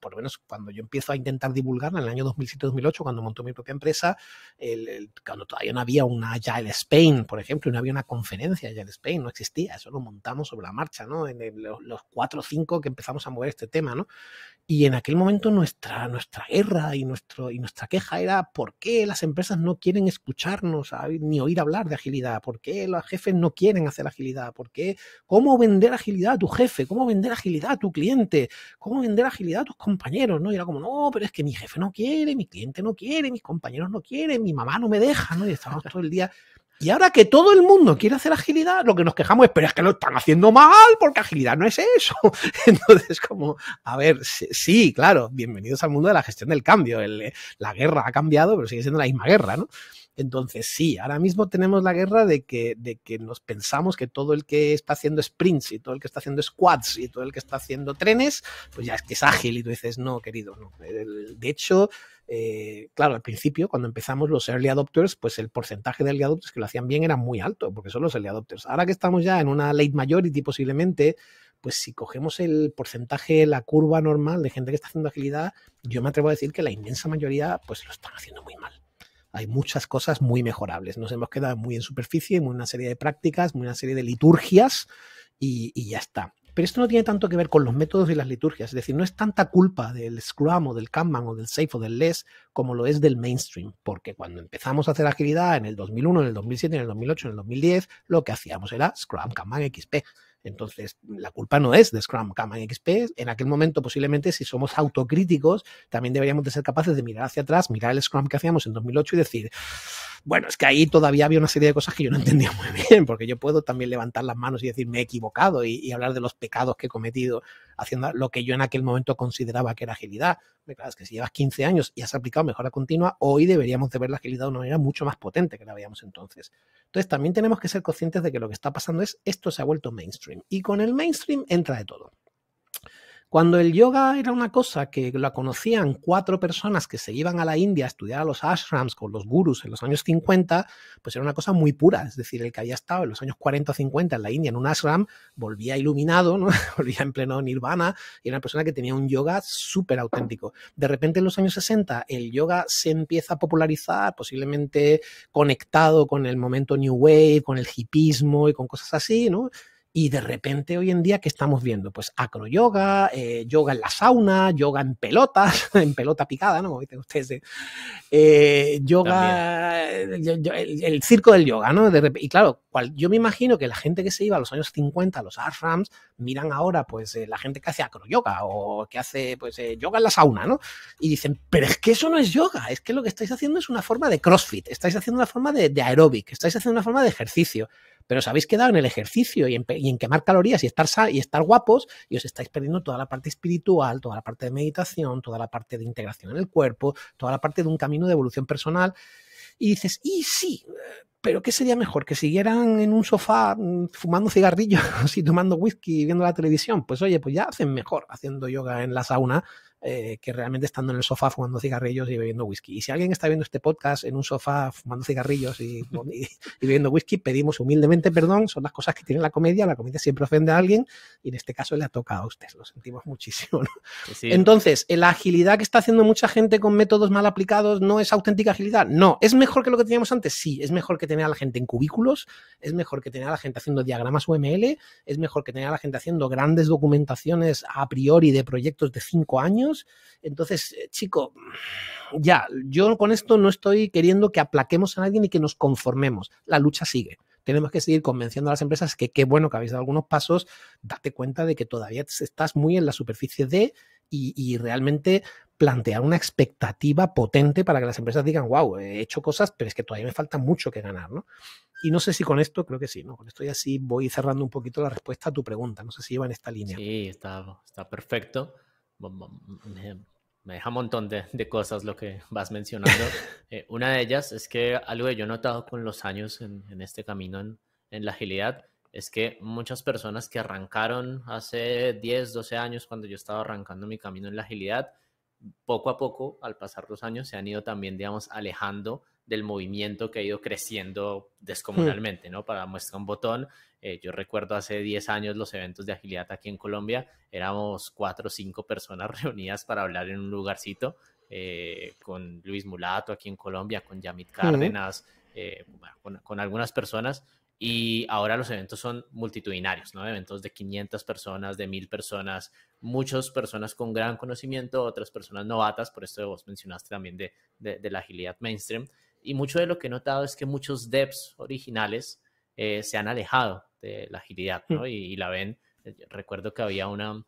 por lo menos cuando yo empiezo a intentar divulgarla en el año 2007-2008, cuando monté mi propia empresa, cuando todavía no había una Agile Spain, por ejemplo, no había una conferencia Agile Spain, no existía, eso lo montamos sobre la marcha, ¿no? En los cuatro o cinco que empezamos a mover este tema, ¿no? Y en aquel momento nuestra, nuestra guerra y, nuestro, y nuestra queja era por qué las empresas no quieren escucharnos ah, ni oír hablar de agilidad, por qué los jefes no quieren hacer agilidad, por qué, cómo vender agilidad a tu jefe, cómo vender agilidad a tu cliente, cómo vender agilidad a tus compañeros, ¿no? Y era como, no, pero es que mi jefe no quiere, mi cliente no quiere, mis compañeros no quieren, mi mamá no me deja, ¿no? Y estábamos todo el día y ahora que todo el mundo quiere hacer agilidad, lo que nos quejamos es, pero es que lo están haciendo mal, porque agilidad no es eso. Entonces, como, a ver, sí, claro, bienvenidos al mundo de la gestión del cambio. Eh, la guerra ha cambiado, pero sigue siendo la misma guerra, ¿no? Entonces, sí, ahora mismo tenemos la guerra de que, de que nos pensamos que todo el que está haciendo sprints y todo el que está haciendo squads, y todo el que está haciendo trenes, pues ya es que es ágil y tú dices, no, querido, no. De hecho, eh, claro, al principio, cuando empezamos los early adopters, pues el porcentaje de early adopters que lo hacían bien era muy alto, porque son los early adopters. Ahora que estamos ya en una late majority posiblemente, pues si cogemos el porcentaje, la curva normal de gente que está haciendo agilidad, yo me atrevo a decir que la inmensa mayoría pues lo están haciendo muy mal. Hay muchas cosas muy mejorables. Nos hemos quedado muy en superficie, muy una serie de prácticas, muy una serie de liturgias y ya está. Pero esto no tiene tanto que ver con los métodos y las liturgias, es decir, no es tanta culpa del Scrum o del Kanban o del Safe o del Less como lo es del mainstream, porque cuando empezamos a hacer agilidad en el 2001, en el 2007, en el 2008, en el 2010, lo que hacíamos era Scrum, Kanban, XP. Entonces, la culpa no es de Scrum, Kanban, XP. En aquel momento, posiblemente, si somos autocríticos, también deberíamos de ser capaces de mirar hacia atrás, mirar el Scrum que hacíamos en 2008 y decir, bueno, es que ahí todavía había una serie de cosas que yo no entendía muy bien, porque yo puedo también levantar las manos y decir me he equivocado y, hablar de los pecados que he cometido haciendo lo que yo en aquel momento consideraba que era agilidad. Claro, es que si llevas 15 años y has aplicado mejora continua, hoy deberíamos de ver la agilidad de una manera mucho más potente que la veíamos entonces. Entonces también tenemos que ser conscientes de que lo que está pasando es esto se ha vuelto mainstream y con el mainstream entra de todo. Cuando el yoga era una cosa que la conocían cuatro personas que se iban a la India a estudiar a los ashrams con los gurus en los años 50, pues era una cosa muy pura. Es decir, el que había estado en los años 40 o 50 en la India en un ashram volvía iluminado, ¿no? volvía en pleno nirvana y era una persona que tenía un yoga súper auténtico. De repente en los años 60 el yoga se empieza a popularizar, posiblemente conectado con el momento New Wave, con el hipismo y con cosas así, ¿no? Y de repente hoy en día, ¿qué estamos viendo? Pues acroyoga, eh, yoga en la sauna, yoga en pelotas, en pelota picada, ¿no? ustedes, eh, eh yoga, eh, el, circo del yoga, ¿no? y claro, yo me imagino que la gente que se iba a los años 50, los ashrams, miran ahora, pues, la gente que hace acroyoga o que hace, pues, yoga en la sauna, ¿no? Y dicen, pero es que eso no es yoga, es que lo que estáis haciendo es una forma de crossfit, estáis haciendo una forma de, de aeróbic, estáis haciendo una forma de ejercicio pero os habéis quedado en el ejercicio y en, quemar calorías y estar, y estar guapos y os estáis perdiendo toda la parte espiritual, toda la parte de meditación, toda la parte de integración en el cuerpo, toda la parte de un camino de evolución personal. Y dices, y sí, pero ¿qué sería mejor? ¿Que siguieran en un sofá mm, fumando cigarrillos y tomando whisky y viendo la televisión? Pues oye, pues ya hacen mejor haciendo yoga en la sauna eh, que realmente estando en el sofá fumando cigarrillos y bebiendo whisky. Y si alguien está viendo este podcast en un sofá fumando cigarrillos y, bebiendo whisky, pedimos humildemente perdón, son las cosas que tiene la comedia, la comedia siempre ofende a alguien y en este caso le ha tocado a usted, lo sentimos muchísimo. Entonces, la agilidad que está haciendo mucha gente con métodos mal aplicados no es auténtica agilidad, no, es mejor que lo que teníamos antes, sí, es mejor que tener a la gente en cubículos, es mejor que tener a la gente haciendo diagramas UML, es mejor que tener a la gente haciendo grandes documentaciones a priori de proyectos de cinco años, entonces, eh, chico, ya, yo con esto no estoy queriendo que aplaquemos a nadie ni que nos conformemos. La lucha sigue. Tenemos que seguir convenciendo a las empresas que qué bueno que habéis dado algunos pasos, date cuenta de que todavía estás muy en la superficie de y, realmente plantear una expectativa potente para que las empresas digan, wow, he hecho cosas, pero es que todavía me falta mucho que ganar, ¿no? Y no sé si con esto, creo que sí, ¿no? Con esto ya sí voy cerrando un poquito la respuesta a tu pregunta. No sé si iba en esta línea. Sí, está perfecto. Eh, me deja un montón de, cosas lo que vas mencionando. Eh, una de ellas es que algo que yo he notado con los años en, este camino en, en, la agilidad es que muchas personas que arrancaron hace 10, 12 años cuando yo estaba arrancando mi camino en la agilidad, poco a poco, al pasar los años, se han ido también, digamos, alejando del movimiento que ha ido creciendo hmm. descomunalmente, ¿no? Para muestra un botón, eh, yo recuerdo hace 10 años los eventos de agilidad aquí en Colombia, éramos 4 o 5 personas reunidas para hablar en un lugarcito, eh, con Luis Mulato aquí en Colombia, con Yamit hmm. Cárdenas, eh, con, algunas personas, y ahora los eventos son multitudinarios, ¿no? Eventos de 500 personas, de 1000 personas, muchas personas con gran conocimiento, otras personas novatas, por esto vos mencionaste también de, de, de la agilidad mainstream, y mucho de lo que he notado es que muchos devs originales eh, se han alejado de la agilidad, ¿no? Mm. Y, la ven. Eh, recuerdo que había una,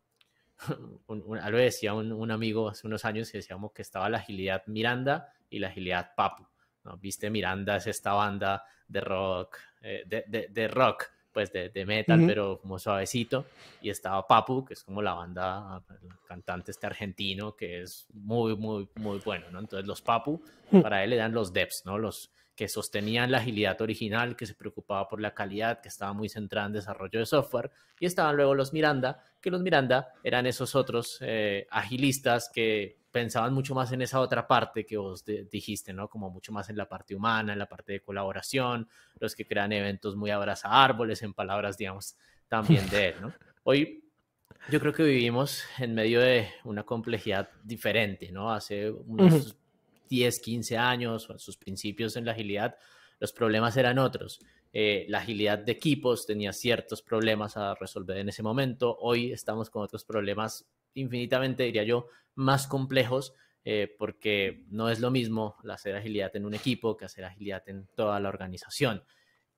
un, lo decía un, amigo hace unos años que decíamos que estaba la agilidad Miranda y la agilidad Papu. ¿no? Viste, Miranda es esta banda de rock, eh, de, de, de, rock pues de, metal, pero como suavecito. Y estaba Papu, que es como la banda, el cantante este argentino, que es muy, muy, muy bueno, ¿no? Entonces los Papu, para él eran los devs ¿no? Los que sostenían la agilidad original, que se preocupaba por la calidad, que estaba muy centrada en desarrollo de software. Y estaban luego los Miranda, que los Miranda eran esos otros eh, agilistas que pensaban mucho más en esa otra parte que vos dijiste, ¿no? Como mucho más en la parte humana, en la parte de colaboración, los que crean eventos muy abraza árboles, en palabras, digamos, también de él, ¿no? Hoy yo creo que vivimos en medio de una complejidad diferente, ¿no? Hace unos 10, 15 años, sus principios en la agilidad, los problemas eran otros. Eh, la agilidad de equipos tenía ciertos problemas a resolver en ese momento. Hoy estamos con otros problemas infinitamente, diría yo, más complejos, eh, porque no es lo mismo hacer agilidad en un equipo que hacer agilidad en toda la organización.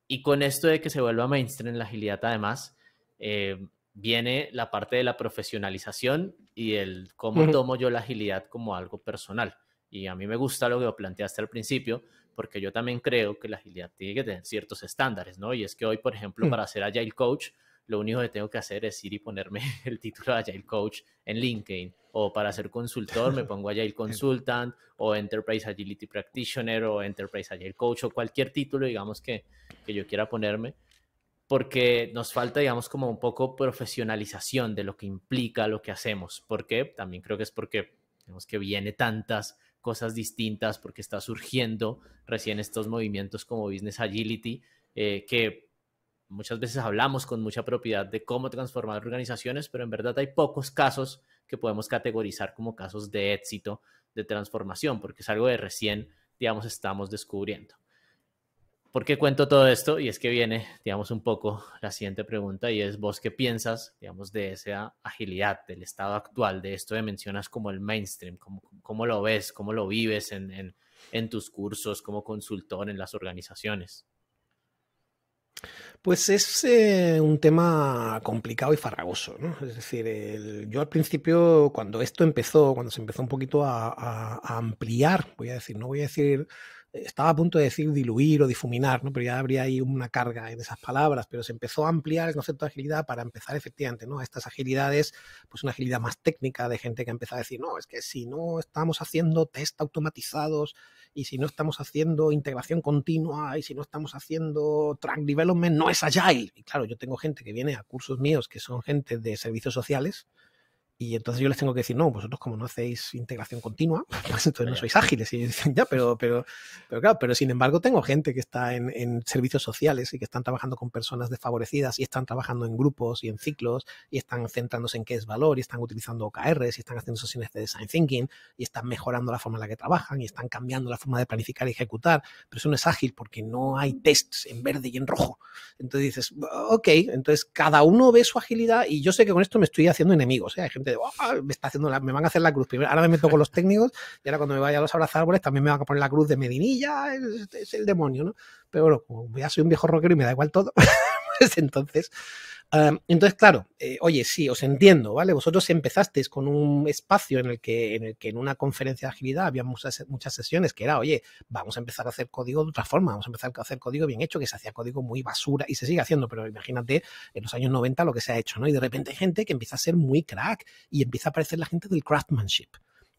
Y con esto de que se vuelva mainstream la agilidad, además, eh, viene la parte de la profesionalización y el cómo tomo yo la agilidad como algo personal. Y a mí me gusta lo que planteaste al principio, porque yo también creo que la agilidad tiene que tener ciertos estándares, ¿no? Y es que hoy, por ejemplo, mm. para ser Agile Coach, lo único que tengo que hacer es ir y ponerme el título de Agile Coach en LinkedIn. O para ser consultor, me pongo Agile Consultant o Enterprise Agility Practitioner o Enterprise Agile Coach o cualquier título, digamos, que, que yo quiera ponerme. Porque nos falta, digamos, como un poco profesionalización de lo que implica lo que hacemos. porque También creo que es porque tenemos que viene tantas cosas distintas porque está surgiendo recién estos movimientos como Business Agility, eh, que muchas veces hablamos con mucha propiedad de cómo transformar organizaciones, pero en verdad hay pocos casos que podemos categorizar como casos de éxito de transformación, porque es algo de recién, digamos, estamos descubriendo. ¿Por qué cuento todo esto? Y es que viene, digamos, un poco la siguiente pregunta y es vos qué piensas, digamos, de esa agilidad, del estado actual, de esto que mencionas como el mainstream, cómo, lo ves, cómo lo vives en tus cursos como consultor en las organizaciones. Pues es eh, un tema complicado y farragoso, ¿no? Es decir, yo al principio, cuando esto empezó, cuando se empezó un poquito a, a, ampliar, voy a decir, no voy a decir estaba a punto de decir diluir o difuminar, ¿no? pero ya habría ahí una carga en esas palabras, pero se empezó a ampliar el concepto de agilidad para empezar efectivamente ¿no? a estas agilidades, pues una agilidad más técnica de gente que empezó a decir, no, es que si no estamos haciendo test automatizados y si no estamos haciendo integración continua y si no estamos haciendo track development, no es agile. Y claro, yo tengo gente que viene a cursos míos que son gente de servicios sociales, y entonces yo les tengo que decir, no, vosotros como no hacéis integración continua, pues entonces no sois ágiles. Y dicen, ya, pero, pero, pero claro, pero sin embargo tengo gente que está en, servicios sociales y que están trabajando con personas desfavorecidas y están trabajando en grupos y en ciclos y están centrándose en qué es valor y están utilizando OKRs y están haciendo sesiones de design thinking y están mejorando la forma en la que trabajan y están cambiando la forma de planificar y ejecutar. Pero eso no es ágil porque no hay tests en verde y en rojo. Entonces dices, ok, entonces cada uno ve su agilidad y yo sé que con esto me estoy haciendo enemigos. ¿eh? Hay gente me, está haciendo me van a hacer la cruz. Primero, ahora me meto con los técnicos y ahora cuando me vaya a los abrazar también me van a poner la cruz de Medinilla, es, el demonio, ¿no? Pero bueno, ya soy un viejo rockero y me da igual todo, entonces. Ah, entonces, claro, eh, oye, sí, os entiendo, ¿vale? Vosotros empezasteis con un espacio en el que en, el que en una conferencia de agilidad había muchas, muchas sesiones que era, oye, vamos a empezar a hacer código de otra forma, vamos a empezar a hacer código bien hecho, que se hacía código muy basura y se sigue haciendo, pero imagínate en los años 90 lo que se ha hecho, ¿no? Y de repente hay gente que empieza a ser muy crack y empieza a aparecer la gente del craftsmanship.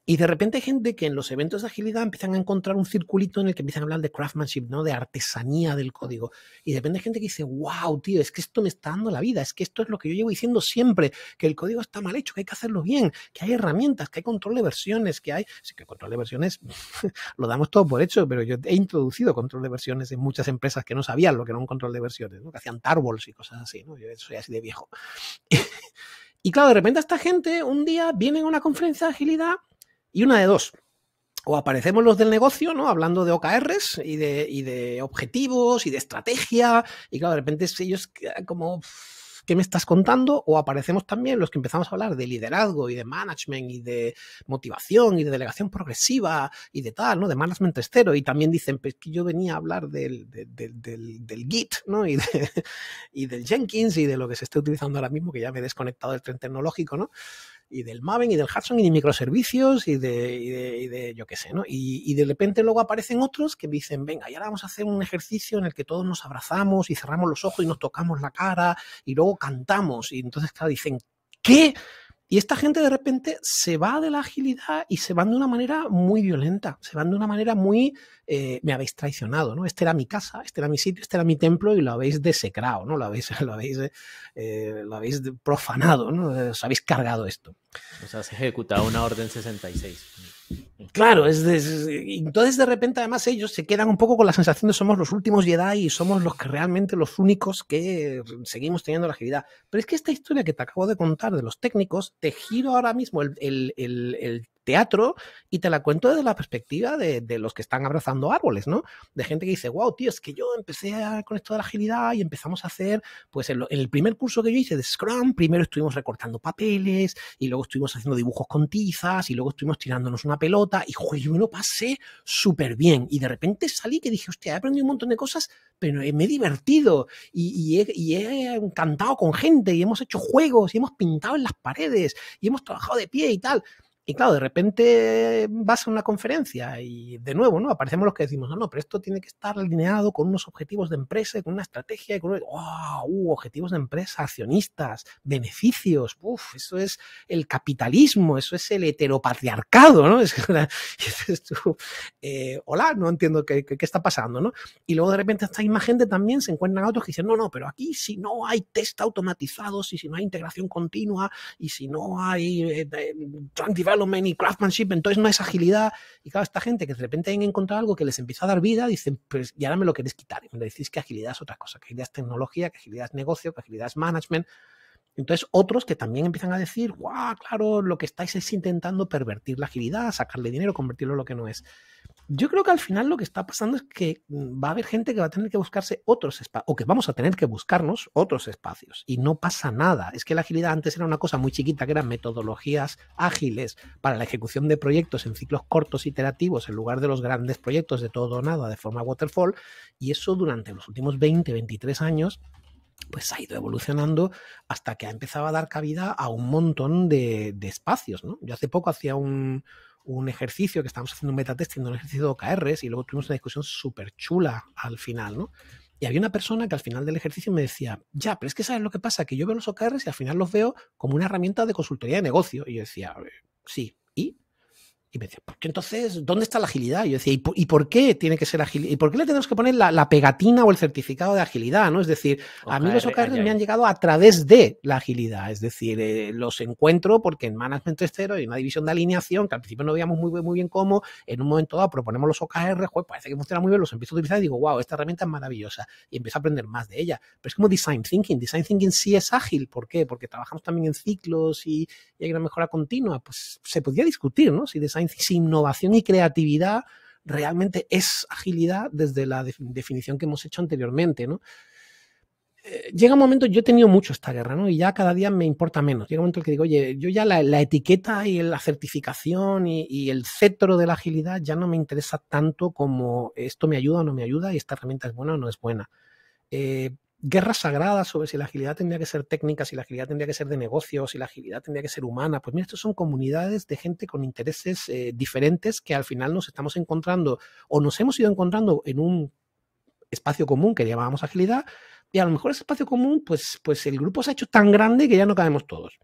Y de repente hay gente que en los eventos de agilidad empiezan a encontrar un circulito en el que empiezan a hablar de craftsmanship, ¿no? De artesanía del código. Y de repente hay gente que dice, wow, tío, es que esto me está dando la vida, es que esto es lo que yo llevo diciendo siempre, que el código está mal hecho, que hay que hacerlo bien, que hay herramientas, que hay control de versiones, que hay... Sí, que control de versiones lo damos todo por hecho, pero yo he introducido control de versiones en muchas empresas que no sabían lo que era un control de versiones, ¿no? Que hacían tarballs y cosas así, ¿no? Yo soy así de viejo. y claro, de repente esta gente un día viene a una conferencia de agilidad y una de dos. O aparecemos los del negocio, ¿no? Hablando de OKRs y de, y de objetivos y de estrategia. Y claro, de repente ellos como, ¿qué me estás contando? O aparecemos también los que empezamos a hablar de liderazgo y de management y de motivación y de delegación progresiva y de tal, ¿no? De management estero. Y también dicen, pues que yo venía a hablar del, del, Git, ¿no? Y, y del Jenkins y de lo que se esté utilizando ahora mismo, que ya me he desconectado del tren tecnológico, ¿no? y del Maven y del Hudson y de microservicios y de, yo qué sé, ¿no? Y, y, de repente luego aparecen otros que dicen, venga, y ahora vamos a hacer un ejercicio en el que todos nos abrazamos y cerramos los ojos y nos tocamos la cara y luego cantamos. Y entonces, claro, dicen, ¿qué? Y esta gente de repente se va de la agilidad y se van de una manera muy violenta, se van de una manera muy, eh, me habéis traicionado, ¿no? Este era mi casa, este era mi sitio, este era mi templo y lo habéis desecrado, ¿no? Lo habéis, eh, lo habéis, profanado, ¿no? Os habéis cargado esto. O sea, se una orden 66. Claro, es, entonces de repente además ellos se quedan un poco con la sensación de somos los últimos Jedi y somos los que realmente los únicos que seguimos teniendo la agilidad. Pero es que esta historia que te acabo de contar de los técnicos, te giro ahora mismo el teatro y te la cuento desde la perspectiva de, los que están abrazando árboles, ¿no? De gente que dice, wow, tío, es que yo empecé con esto de la agilidad y empezamos a hacer, pues en, el primer curso que yo hice de Scrum, primero estuvimos recortando papeles y luego estuvimos haciendo dibujos con tizas y luego estuvimos tirándonos una pelota y, joder, yo me lo pasé súper bien y de repente salí que dije, hostia, he aprendido un montón de cosas, pero me he divertido y, he, y cantado con gente y hemos hecho juegos y hemos pintado en las paredes y hemos trabajado de pie y tal. Y claro, de repente vas a una conferencia y de nuevo, ¿no? Aparecemos los que decimos, no, no, pero esto tiene que estar alineado con unos objetivos de empresa, con una estrategia, con oh, objetivos de empresa, accionistas, beneficios, uff, eso es el capitalismo, eso es el heteropatriarcado, ¿no? Es, y tú, eh, hola, no entiendo qué, está pasando, ¿no? Y luego de repente esta imagen gente también se encuentran otros que dicen, no, no, pero aquí si no hay test automatizados y si no hay integración continua y si no hay eh, mm, lo y craftsmanship, entonces no es agilidad. Y claro, esta gente que de repente han encontrado algo que les empieza a dar vida, dicen, pues y ahora me lo queréis quitar. Y me decís que agilidad es otra cosa, que agilidad es tecnología, que agilidad es negocio, que agilidad es management. Entonces otros que también empiezan a decir, guau, claro, lo que estáis es intentando pervertir la agilidad, sacarle dinero, convertirlo en lo que no es. Yo creo que al final lo que está pasando es que mm, va a haber gente que va a tener que buscarse otros espacios, o que vamos a tener que buscarnos otros espacios. Y no pasa nada. Es que la agilidad antes era una cosa muy chiquita, que eran metodologías ágiles para la ejecución de proyectos en ciclos cortos iterativos, en lugar de los grandes proyectos de todo o nada, de forma waterfall. Y eso durante los últimos 20, 23 años pues ha ido evolucionando hasta que ha empezado a dar cabida a un montón de, de espacios. ¿no? Yo hace poco hacía un, un ejercicio que estábamos haciendo un metatesting de un ejercicio de OKRs y luego tuvimos una discusión súper chula al final, ¿no? Y había una persona que al final del ejercicio me decía, ya, pero es que sabes lo que pasa, que yo veo los OKRs y al final los veo como una herramienta de consultoría de negocio. Y yo decía, sí, y me decía, ¿por qué entonces? ¿Dónde está la agilidad? yo decía, ¿y por, qué tiene que ser agilidad? ¿Y por qué le tenemos que poner la, pegatina o el certificado de agilidad? ¿no? Es decir, a mí los OKR me han llegado a través de la agilidad. Es decir, eh, los encuentro porque en Management cero hay una división de alineación que al principio no veíamos muy, muy bien cómo. En un momento dado proponemos los OKR, pues parece que funciona muy bien, los empiezo a utilizar y digo, wow, esta herramienta es maravillosa. Y empiezo a aprender más de ella. Pero es como Design Thinking. Design Thinking sí es ágil. ¿Por qué? Porque trabajamos también en ciclos y, hay una mejora continua. Pues se podría discutir, ¿no? Si Design es innovación y creatividad realmente es agilidad desde la definición que hemos hecho anteriormente, ¿no? Eh, llega un momento, yo he tenido mucho esta guerra, ¿no? Y ya cada día me importa menos. Llega un momento en el que digo, oye, yo ya la, etiqueta y la certificación y, el cetro de la agilidad ya no me interesa tanto como esto me ayuda o no me ayuda y esta herramienta es buena o no es buena. Eh, guerras sagradas sobre si la agilidad tendría que ser técnica, si la agilidad tendría que ser de negocios, si la agilidad tendría que ser humana. Pues mira, estos son comunidades de gente con intereses eh, diferentes que al final nos estamos encontrando o nos hemos ido encontrando en un espacio común que llamábamos agilidad y a lo mejor ese espacio común, pues, pues el grupo se ha hecho tan grande que ya no cabemos todos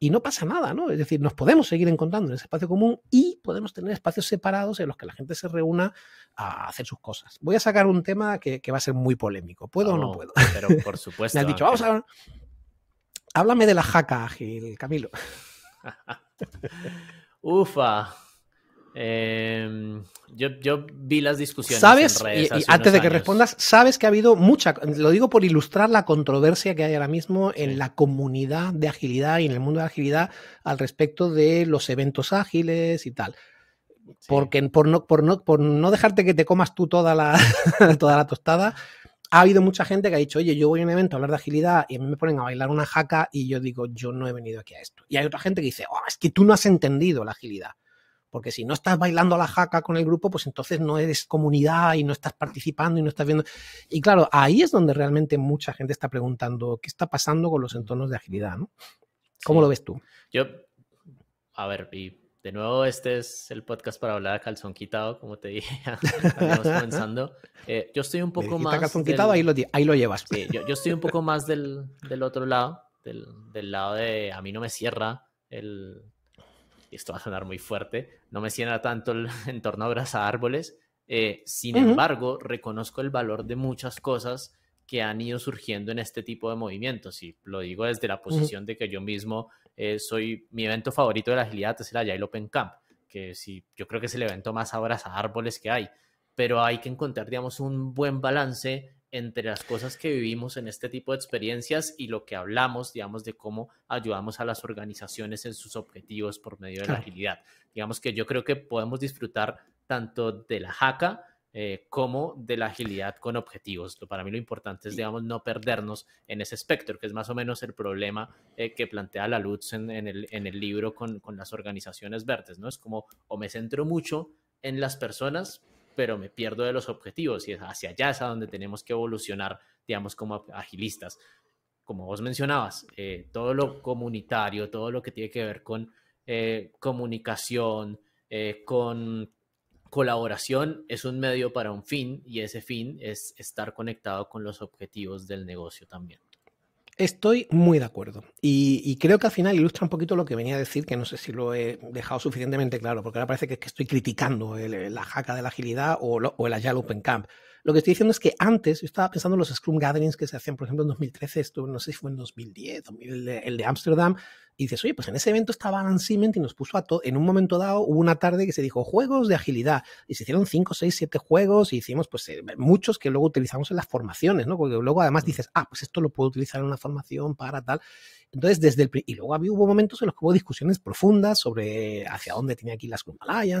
y no pasa nada, ¿no? Es decir, nos podemos seguir encontrando en ese espacio común y podemos tener espacios separados en los que la gente se reúna a hacer sus cosas. Voy a sacar un tema que, va a ser muy polémico. ¿Puedo o no oh, puedo? Pero por supuesto. Me dicho, vamos a... Háblame de la jaca ágil, Camilo. Ufa. Em, yo, vi las discusiones. ¿Sabes? y, antes de que respondas, sabes que ha habido mucha, lo digo por ilustrar la controversia que hay ahora mismo en la comunidad de agilidad y en el mundo de agilidad al respecto de los eventos ágiles y tal. Porque por no, por, no, por no dejarte que te comas tú toda la, toda la tostada, ha habido mucha gente que ha dicho, oye, yo voy a un evento a hablar de agilidad y a mí me ponen a bailar una jaca y yo digo, yo no he venido aquí a esto. Y hay otra gente que dice, oh, es que tú no has entendido la agilidad. Porque si no estás bailando la jaca con el grupo, pues entonces no eres comunidad y no estás participando y no estás viendo. Y claro, ahí es donde realmente mucha gente está preguntando qué está pasando con los entornos de agilidad, ¿no? ¿Cómo lo ves tú? Yo, a ver, y de nuevo, este es el podcast para hablar a calzón quitado, como te dije, comenzando. Eh, yo estoy un poco más. calzón quitado, ahí lo, llevas. yo, estoy un poco más del, otro lado, del, lado de a mí no me cierra el esto va a sonar muy fuerte, no me sienta tanto el entorno a árboles. Eh, sin embargo, reconozco el valor de muchas cosas que han ido surgiendo en este tipo de movimientos. Y lo digo desde la posición de que yo mismo eh, soy mi evento favorito de la agilidad, es el Agile Open Camp, que sí, yo creo que es el evento más a árboles que hay. Pero hay que encontrar, digamos, un buen balance entre las cosas que vivimos en este tipo de experiencias y lo que hablamos, digamos, de cómo ayudamos a las organizaciones en sus objetivos por medio de la agilidad. Digamos que yo creo que podemos disfrutar tanto de la jaca eh, como de la agilidad con objetivos. Para mí lo importante es, digamos, no perdernos en ese espectro, que es más o menos el problema eh, que plantea la Lutz en, el, libro con, con las organizaciones verdes, ¿no? Es como o me centro mucho en las personas, pero me pierdo de los objetivos y hacia allá es a donde tenemos que evolucionar, digamos, como agilistas. Como vos mencionabas, eh, todo lo comunitario, todo lo que tiene que ver con eh, comunicación, eh, con colaboración, es un medio para un fin y ese fin es estar conectado con los objetivos del negocio también. Estoy muy de acuerdo. Y, creo que al final ilustra un poquito lo que venía a decir, que no sé si lo he dejado suficientemente claro, porque ahora parece que, que estoy criticando la jaca de la agilidad o, el Agile Open Camp. Lo que estoy diciendo es que antes, yo estaba pensando en los Scrum Gatherings que se hacían, por ejemplo, en 2013, esto no sé si fue en 2010, 2000, el de Ámsterdam, y dices, oye, pues en ese evento estaba Alan y nos puso a todo. En un momento dado hubo una tarde que se dijo juegos de agilidad. Y se hicieron 5, 6, 7 juegos y hicimos pues eh, muchos que luego utilizamos en las formaciones, ¿no? Porque luego además dices, ah, pues esto lo puedo utilizar en una formación para tal. Entonces, desde el. Y luego había, hubo momentos en los que hubo discusiones profundas sobre hacia dónde tenía que ir las Club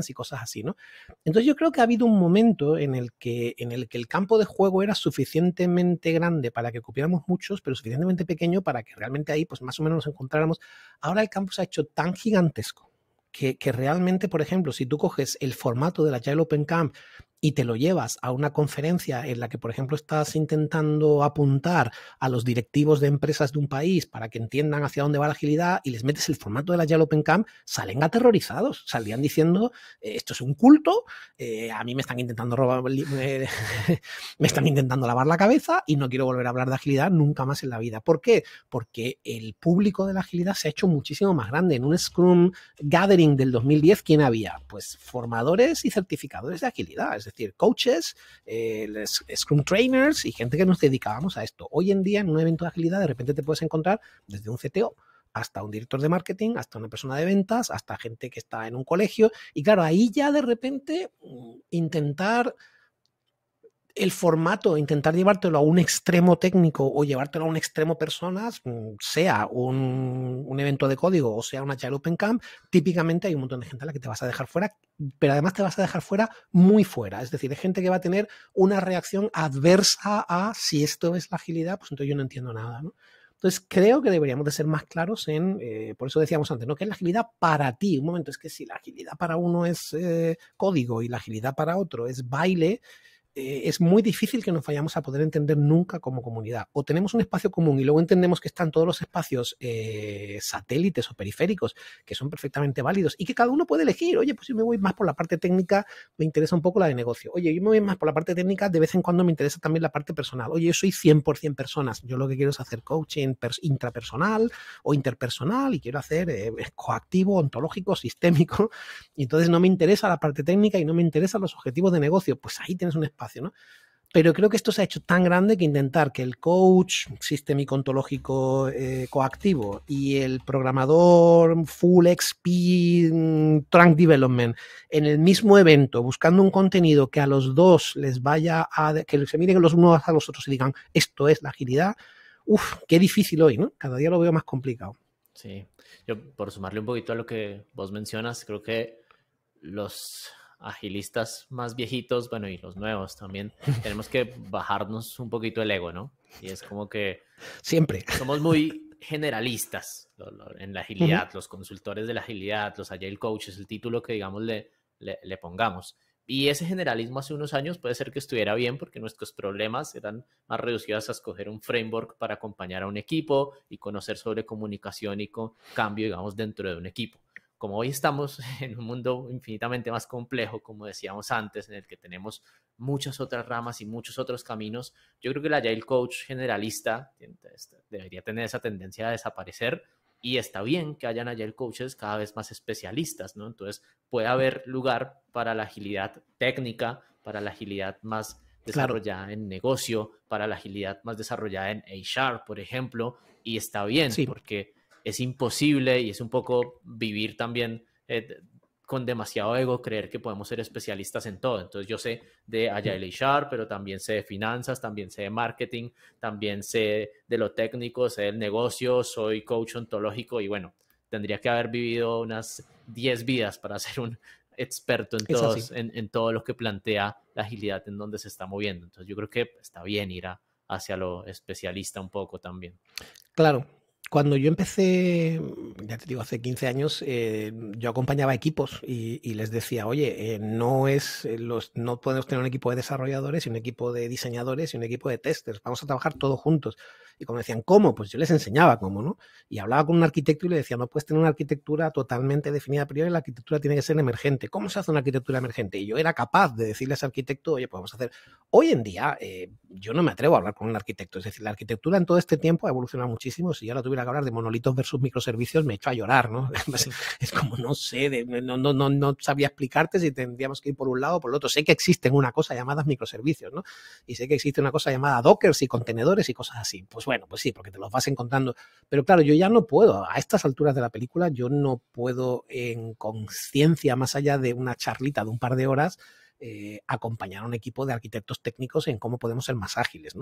y cosas así, ¿no? Entonces, yo creo que ha habido un momento en el que, en el, que el campo de juego era suficientemente grande para que cupiéramos muchos, pero suficientemente pequeño para que realmente ahí, pues más o menos nos encontráramos Ahora el campus ha hecho tan gigantesco que, que realmente, por ejemplo, si tú coges el formato de la Agile Open Camp y te lo llevas a una conferencia en la que, por ejemplo, estás intentando apuntar a los directivos de empresas de un país para que entiendan hacia dónde va la agilidad y les metes el formato de la Yale Open Camp, salen aterrorizados, salían diciendo, eh, esto es un culto, eh, a mí me están intentando robar, eh, me, están intentando lavar la cabeza y no quiero volver a hablar de agilidad nunca más en la vida. ¿Por qué? Porque el público de la agilidad se ha hecho muchísimo más grande. En un Scrum Gathering del 2010, ¿quién había? Pues formadores y certificadores de agilidad. Es decir, coaches, eh, scrum trainers y gente que nos dedicábamos a esto. Hoy en día, en un evento de agilidad, de repente te puedes encontrar desde un CTO hasta un director de marketing, hasta una persona de ventas, hasta gente que está en un colegio. Y claro, ahí ya de repente mm, intentar el formato, intentar llevártelo a un extremo técnico o llevártelo a un extremo personas, mm, sea un, evento de código o sea una Child Open Camp, típicamente hay un montón de gente a la que te vas a dejar fuera, pero además te vas a dejar fuera muy fuera. Es decir, hay gente que va a tener una reacción adversa a si esto es la agilidad, pues entonces yo no entiendo nada. Entonces creo que deberíamos de ser más claros en, eh, por eso decíamos antes, ¿no? Que es la agilidad para ti. Un momento, es que si la agilidad para uno es eh, código y la agilidad para otro es baile, eh, es muy difícil que nos vayamos a poder entender nunca como comunidad. O tenemos un espacio común y luego entendemos que están todos los espacios eh, satélites o periféricos que son perfectamente válidos y que cada uno puede elegir. Oye, pues yo me voy más por la parte técnica, me interesa un poco la de negocio. Oye, yo me voy más por la parte técnica, de vez en cuando me interesa también la parte personal. Oye, yo soy 100% personas. Yo lo que quiero es hacer coaching intrapersonal o interpersonal y quiero hacer eh, coactivo, ontológico, sistémico. Y entonces no me interesa la parte técnica y no me interesan los objetivos de negocio. Pues ahí tienes un espacio pero creo que esto se ha hecho tan grande que intentar que el coach sistémico ontológico eh, coactivo y el programador full XP mm, trunk development en el mismo evento, buscando un contenido que a los dos les vaya a. que se miren los unos a los otros y digan esto es la agilidad, uff, qué difícil hoy, ¿no? Cada día lo veo más complicado. Sí, yo por sumarle un poquito a lo que vos mencionas, creo que los agilistas más viejitos, bueno, y los nuevos también, tenemos que bajarnos un poquito el ego, ¿no? Y es como que... Siempre. Somos muy generalistas en la agilidad, los consultores de la agilidad, los agile coaches, el título que, digamos, le, le, le pongamos. Y ese generalismo hace unos años puede ser que estuviera bien porque nuestros problemas eran más reducidos a escoger un framework para acompañar a un equipo y conocer sobre comunicación y con cambio, digamos, dentro de un equipo como hoy estamos en un mundo infinitamente más complejo, como decíamos antes, en el que tenemos muchas otras ramas y muchos otros caminos, yo creo que la Agile Coach generalista debería tener esa tendencia a desaparecer y está bien que hayan Agile Coaches cada vez más especialistas, ¿no? Entonces puede haber lugar para la agilidad técnica, para la agilidad más desarrollada en negocio, para la agilidad más desarrollada en HR, por ejemplo, y está bien porque es imposible y es un poco vivir también eh, con demasiado ego creer que podemos ser especialistas en todo. Entonces yo sé de Agile HR, pero también sé de finanzas, también sé de marketing, también sé de lo técnico, sé del negocio, soy coach ontológico y bueno, tendría que haber vivido unas 10 vidas para ser un experto en, en, todo lo que plantea la agilidad en donde se está moviendo. Entonces yo creo que está bien ir hacia lo especialista un poco también. Claro, cuando yo empecé, ya te digo, hace 15 años, eh, yo acompañaba equipos y, les decía, oye, eh, no es eh, los, no podemos tener un equipo de desarrolladores y un equipo de diseñadores y un equipo de testers, vamos a trabajar todos juntos. Y como decían, ¿cómo? Pues yo les enseñaba cómo, ¿no? Y hablaba con un arquitecto y le decía, no puedes tener una arquitectura totalmente definida a priori, la arquitectura tiene que ser emergente. ¿Cómo se hace una arquitectura emergente? Y yo era capaz de decirle a ese arquitecto, oye, pues vamos a hacer. Hoy en día, yo no me atrevo a hablar con un arquitecto, es decir, la arquitectura en todo este tiempo ha evolucionado muchísimo. Si ya la tuviera a hablar de monolitos versus microservicios, me echo a llorar, ¿no? Es como, no sé, no, no, no, no sabía explicarte si tendríamos que ir por un lado o por el otro. Sé que existen una cosa llamada microservicios, ¿no? Y sé que existe una cosa llamada dockers y contenedores y cosas así. Pues bueno, pues sí, porque te los vas encontrando. Pero claro, yo ya no puedo, a estas alturas de la película, yo no puedo en conciencia, más allá de una charlita de un par de horas, eh, acompañar a un equipo de arquitectos técnicos en cómo podemos ser más ágiles.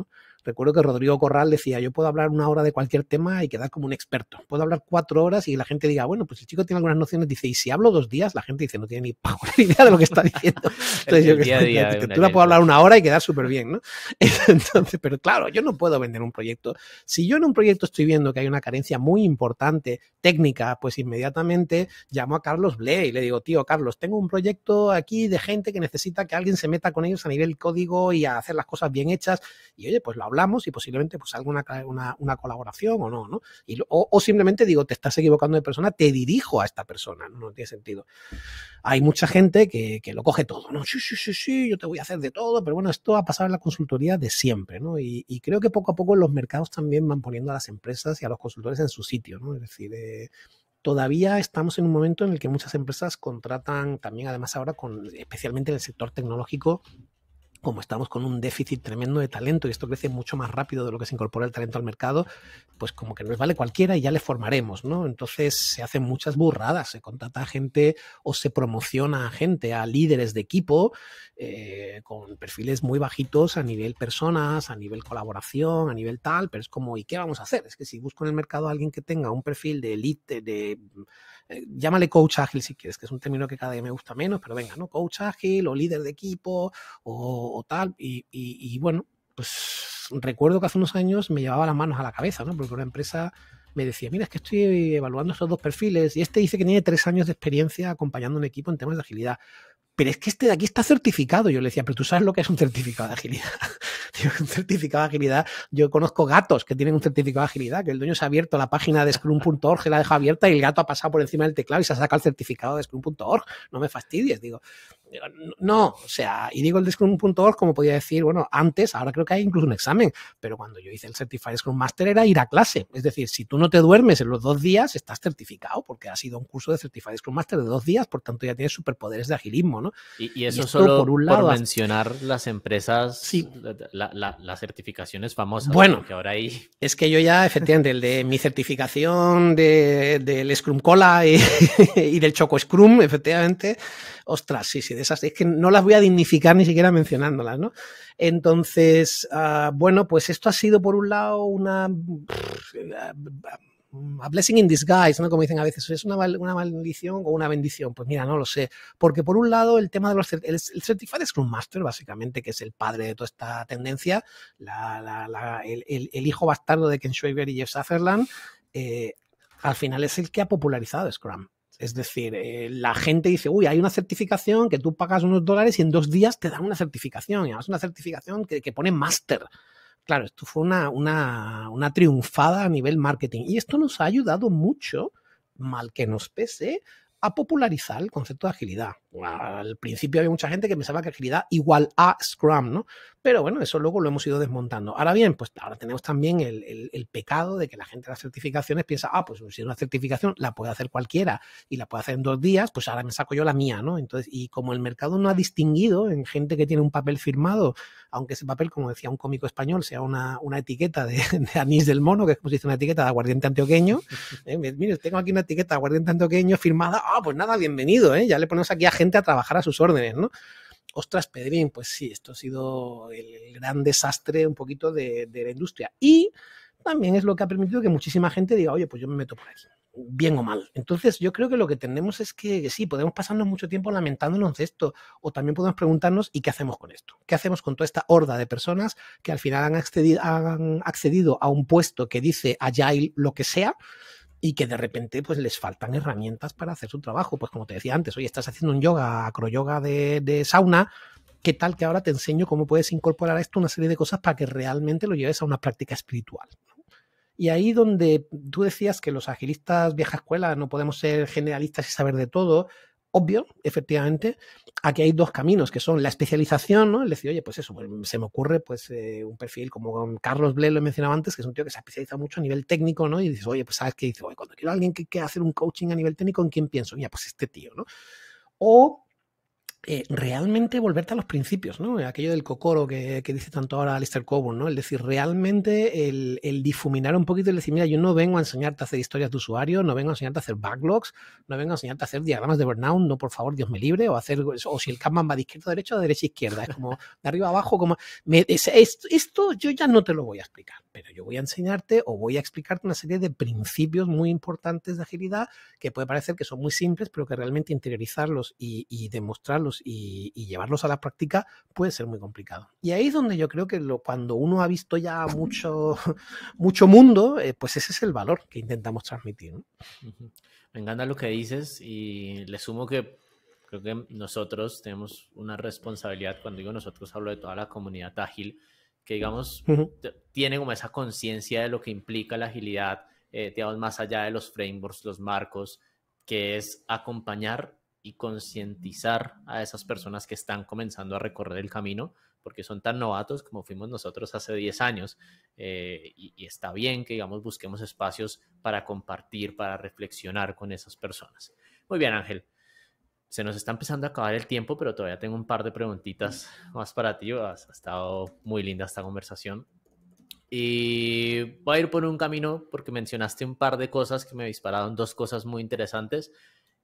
Recuerdo que Rodrigo Corral decía, yo puedo hablar una hora de cualquier tema y quedar como un experto. Puedo hablar cuatro horas y la gente diga, bueno, pues el chico tiene algunas nociones, dice, y si hablo dos días, la gente dice, no tiene ni idea de lo que está diciendo. Entonces yo que estoy tú arquitectura puedo hablar una hora y quedar súper bien. Entonces, pero claro, yo no puedo vender un proyecto. Si yo en un proyecto estoy viendo que hay una carencia muy importante técnica, pues inmediatamente llamo a Carlos Ble y le digo, tío, Carlos, tengo un proyecto aquí de gente que necesita que alguien se meta con ellos a nivel código y a hacer las cosas bien hechas. Y oye, pues lo hablamos y posiblemente pues alguna una, colaboración o no, ¿no? o, simplemente digo, te estás equivocando de persona, te dirijo a esta persona, no, tiene sentido. Hay mucha gente que, lo coge todo, ¿no? Sí, sí, sí, sí, yo te voy a hacer de todo, pero bueno, esto ha pasado en la consultoría de siempre, ¿no? Y, creo que poco a poco los mercados también van poniendo a las empresas y a los consultores en su sitio, ¿no? Es decir, eh, Todavía estamos en un momento en el que muchas empresas contratan, también además ahora, con, especialmente en el sector tecnológico, como estamos con un déficit tremendo de talento y esto crece mucho más rápido de lo que se incorpora el talento al mercado, pues como que nos vale cualquiera y ya le formaremos, ¿no? Entonces se hacen muchas burradas, se contrata a gente o se promociona a gente, a líderes de equipo eh, con perfiles muy bajitos a nivel personas, a nivel colaboración, a nivel tal, pero es como, ¿y qué vamos a hacer? Es que si busco en el mercado a alguien que tenga un perfil de elite, de eh, llámale coach ágil si quieres, que es un término que cada día me gusta menos, pero venga, ¿no? Coach ágil o líder de equipo o, tal. Y, bueno, pues recuerdo que hace unos años me llevaba las manos a la cabeza, ¿no? Porque una empresa me decía, mira, es que estoy evaluando estos dos perfiles y este dice que tiene tres años de experiencia acompañando un equipo en temas de agilidad pero es que este de aquí está certificado. Yo le decía, pero tú sabes lo que es un certificado de agilidad. un certificado de agilidad. Yo conozco gatos que tienen un certificado de agilidad, que el dueño se ha abierto la página de scrum.org, la deja abierta y el gato ha pasado por encima del teclado y se ha sacado el certificado de scrum.org. No me fastidies, digo. No, o sea, y digo el scrum.org como podía decir, bueno, antes, ahora creo que hay incluso un examen, pero cuando yo hice el Certified Scrum Master era ir a clase. Es decir, si tú no te duermes en los dos días, estás certificado porque ha sido un curso de Certified Scrum Master de dos días, por tanto ya tienes superpoderes de agilismo, y, eso solo por, mencionar las empresas, las certificaciones famosas. Bueno, que ahora hay... es que yo ya, efectivamente, el de mi certificación del Scrum Cola y, del Choco Scrum, efectivamente, ostras, sí, sí, de esas, es que no las voy a dignificar ni siquiera mencionándolas, ¿no? Entonces, ah, bueno, pues esto ha sido por un lado una... Mm, a blessing in disguise, ¿no? Como dicen a veces, ¿es una, una, maldición o una bendición? Pues mira, no lo sé. Porque por un lado, el tema de los el, el Certified Scrum Master, básicamente, que es el padre de toda esta tendencia, el, el, hijo bastardo de Ken Schwaber y Jeff Sutherland, eh, al final es el que ha popularizado Scrum. Es decir, eh, la gente dice, uy, hay una certificación que tú pagas unos dólares y en dos días te dan una certificación. Y además una certificación que, que pone master Claro, esto fue una, una, una triunfada a nivel marketing y esto nos ha ayudado mucho, mal que nos pese, a popularizar el concepto de agilidad al principio había mucha gente que pensaba que agilidad igual a Scrum, ¿no? Pero bueno, eso luego lo hemos ido desmontando. Ahora bien, pues ahora tenemos también el, pecado de que la gente de las certificaciones piensa, ah, pues si una certificación la puede hacer cualquiera y la puede hacer en dos días, pues ahora me saco yo la mía, ¿no? Entonces, y como el mercado no ha distinguido en gente que tiene un papel firmado, aunque ese papel, como decía un cómico español, sea una, etiqueta de, anís del mono, que es como si dice una etiqueta de aguardiente antioqueño, eh, mire, tengo aquí una etiqueta de aguardiente antioqueño firmada, ah, pues nada, bienvenido, ¿eh? Ya le ponemos aquí a a trabajar a sus órdenes, ¿no? Ostras, Pedrín, pues sí, esto ha sido el gran desastre un poquito de, la industria. Y también es lo que ha permitido que muchísima gente diga, oye, pues yo me meto por aquí bien o mal. Entonces, yo creo que lo que tenemos es que, sí, podemos pasarnos mucho tiempo lamentándonos de esto, o también podemos preguntarnos, ¿y qué hacemos con esto? ¿Qué hacemos con toda esta horda de personas que al final han accedido, a un puesto que dice Agile lo que sea? y que de repente pues les faltan herramientas para hacer su trabajo. Pues como te decía antes, hoy estás haciendo un yoga, acroyoga de, de sauna, ¿qué tal que ahora te enseño cómo puedes incorporar a esto una serie de cosas para que realmente lo lleves a una práctica espiritual? Y ahí donde tú decías que los agilistas vieja escuela no podemos ser generalistas y saber de todo, obvio, efectivamente, aquí hay dos caminos, que son la especialización, ¿no? El decir, oye, pues eso, pues se me ocurre pues eh, un perfil como Carlos Ble, lo mencionaba antes, que es un tío que se especializa mucho a nivel técnico, ¿no? Y dices, oye, pues sabes que dice, oye, cuando quiero a alguien que quiera hacer un coaching a nivel técnico, ¿en quién pienso? ya pues este tío, ¿no? O eh, realmente volverte a los principios, ¿no? Aquello del cocoro que, dice tanto ahora Alistair Coburn, ¿no? El decir, realmente el, difuminar un poquito y decir, mira, yo no vengo a enseñarte a hacer historias de usuario, no vengo a enseñarte a hacer backlogs, no vengo a enseñarte a hacer diagramas de burnout, no, por favor, Dios me libre, o hacer, o si el Kanban va de izquierda a derecha, o de derecha a izquierda, es como de arriba a abajo, como, me, esto yo ya no te lo voy a explicar, pero yo voy a enseñarte o voy a explicarte una serie de principios muy importantes de agilidad que puede parecer que son muy simples, pero que realmente interiorizarlos y demostrarlos y, llevarlos a la práctica puede ser muy complicado. Y ahí es donde yo creo que lo, cuando uno ha visto ya mucho, mucho mundo, eh, pues ese es el valor que intentamos transmitir. Me encanta lo que dices y le sumo que creo que nosotros tenemos una responsabilidad, cuando digo nosotros hablo de toda la comunidad ágil, que digamos tiene como esa conciencia de lo que implica la agilidad, eh, digamos, más allá de los frameworks, los marcos, que es acompañar y concientizar a esas personas que están comenzando a recorrer el camino, porque son tan novatos como fuimos nosotros hace 10 años. Eh, y, está bien que, digamos, busquemos espacios para compartir, para reflexionar con esas personas. Muy bien, Ángel. Se nos está empezando a acabar el tiempo, pero todavía tengo un par de preguntitas más para ti. ha estado muy linda esta conversación. Y voy a ir por un camino porque mencionaste un par de cosas que me dispararon, dos cosas muy interesantes.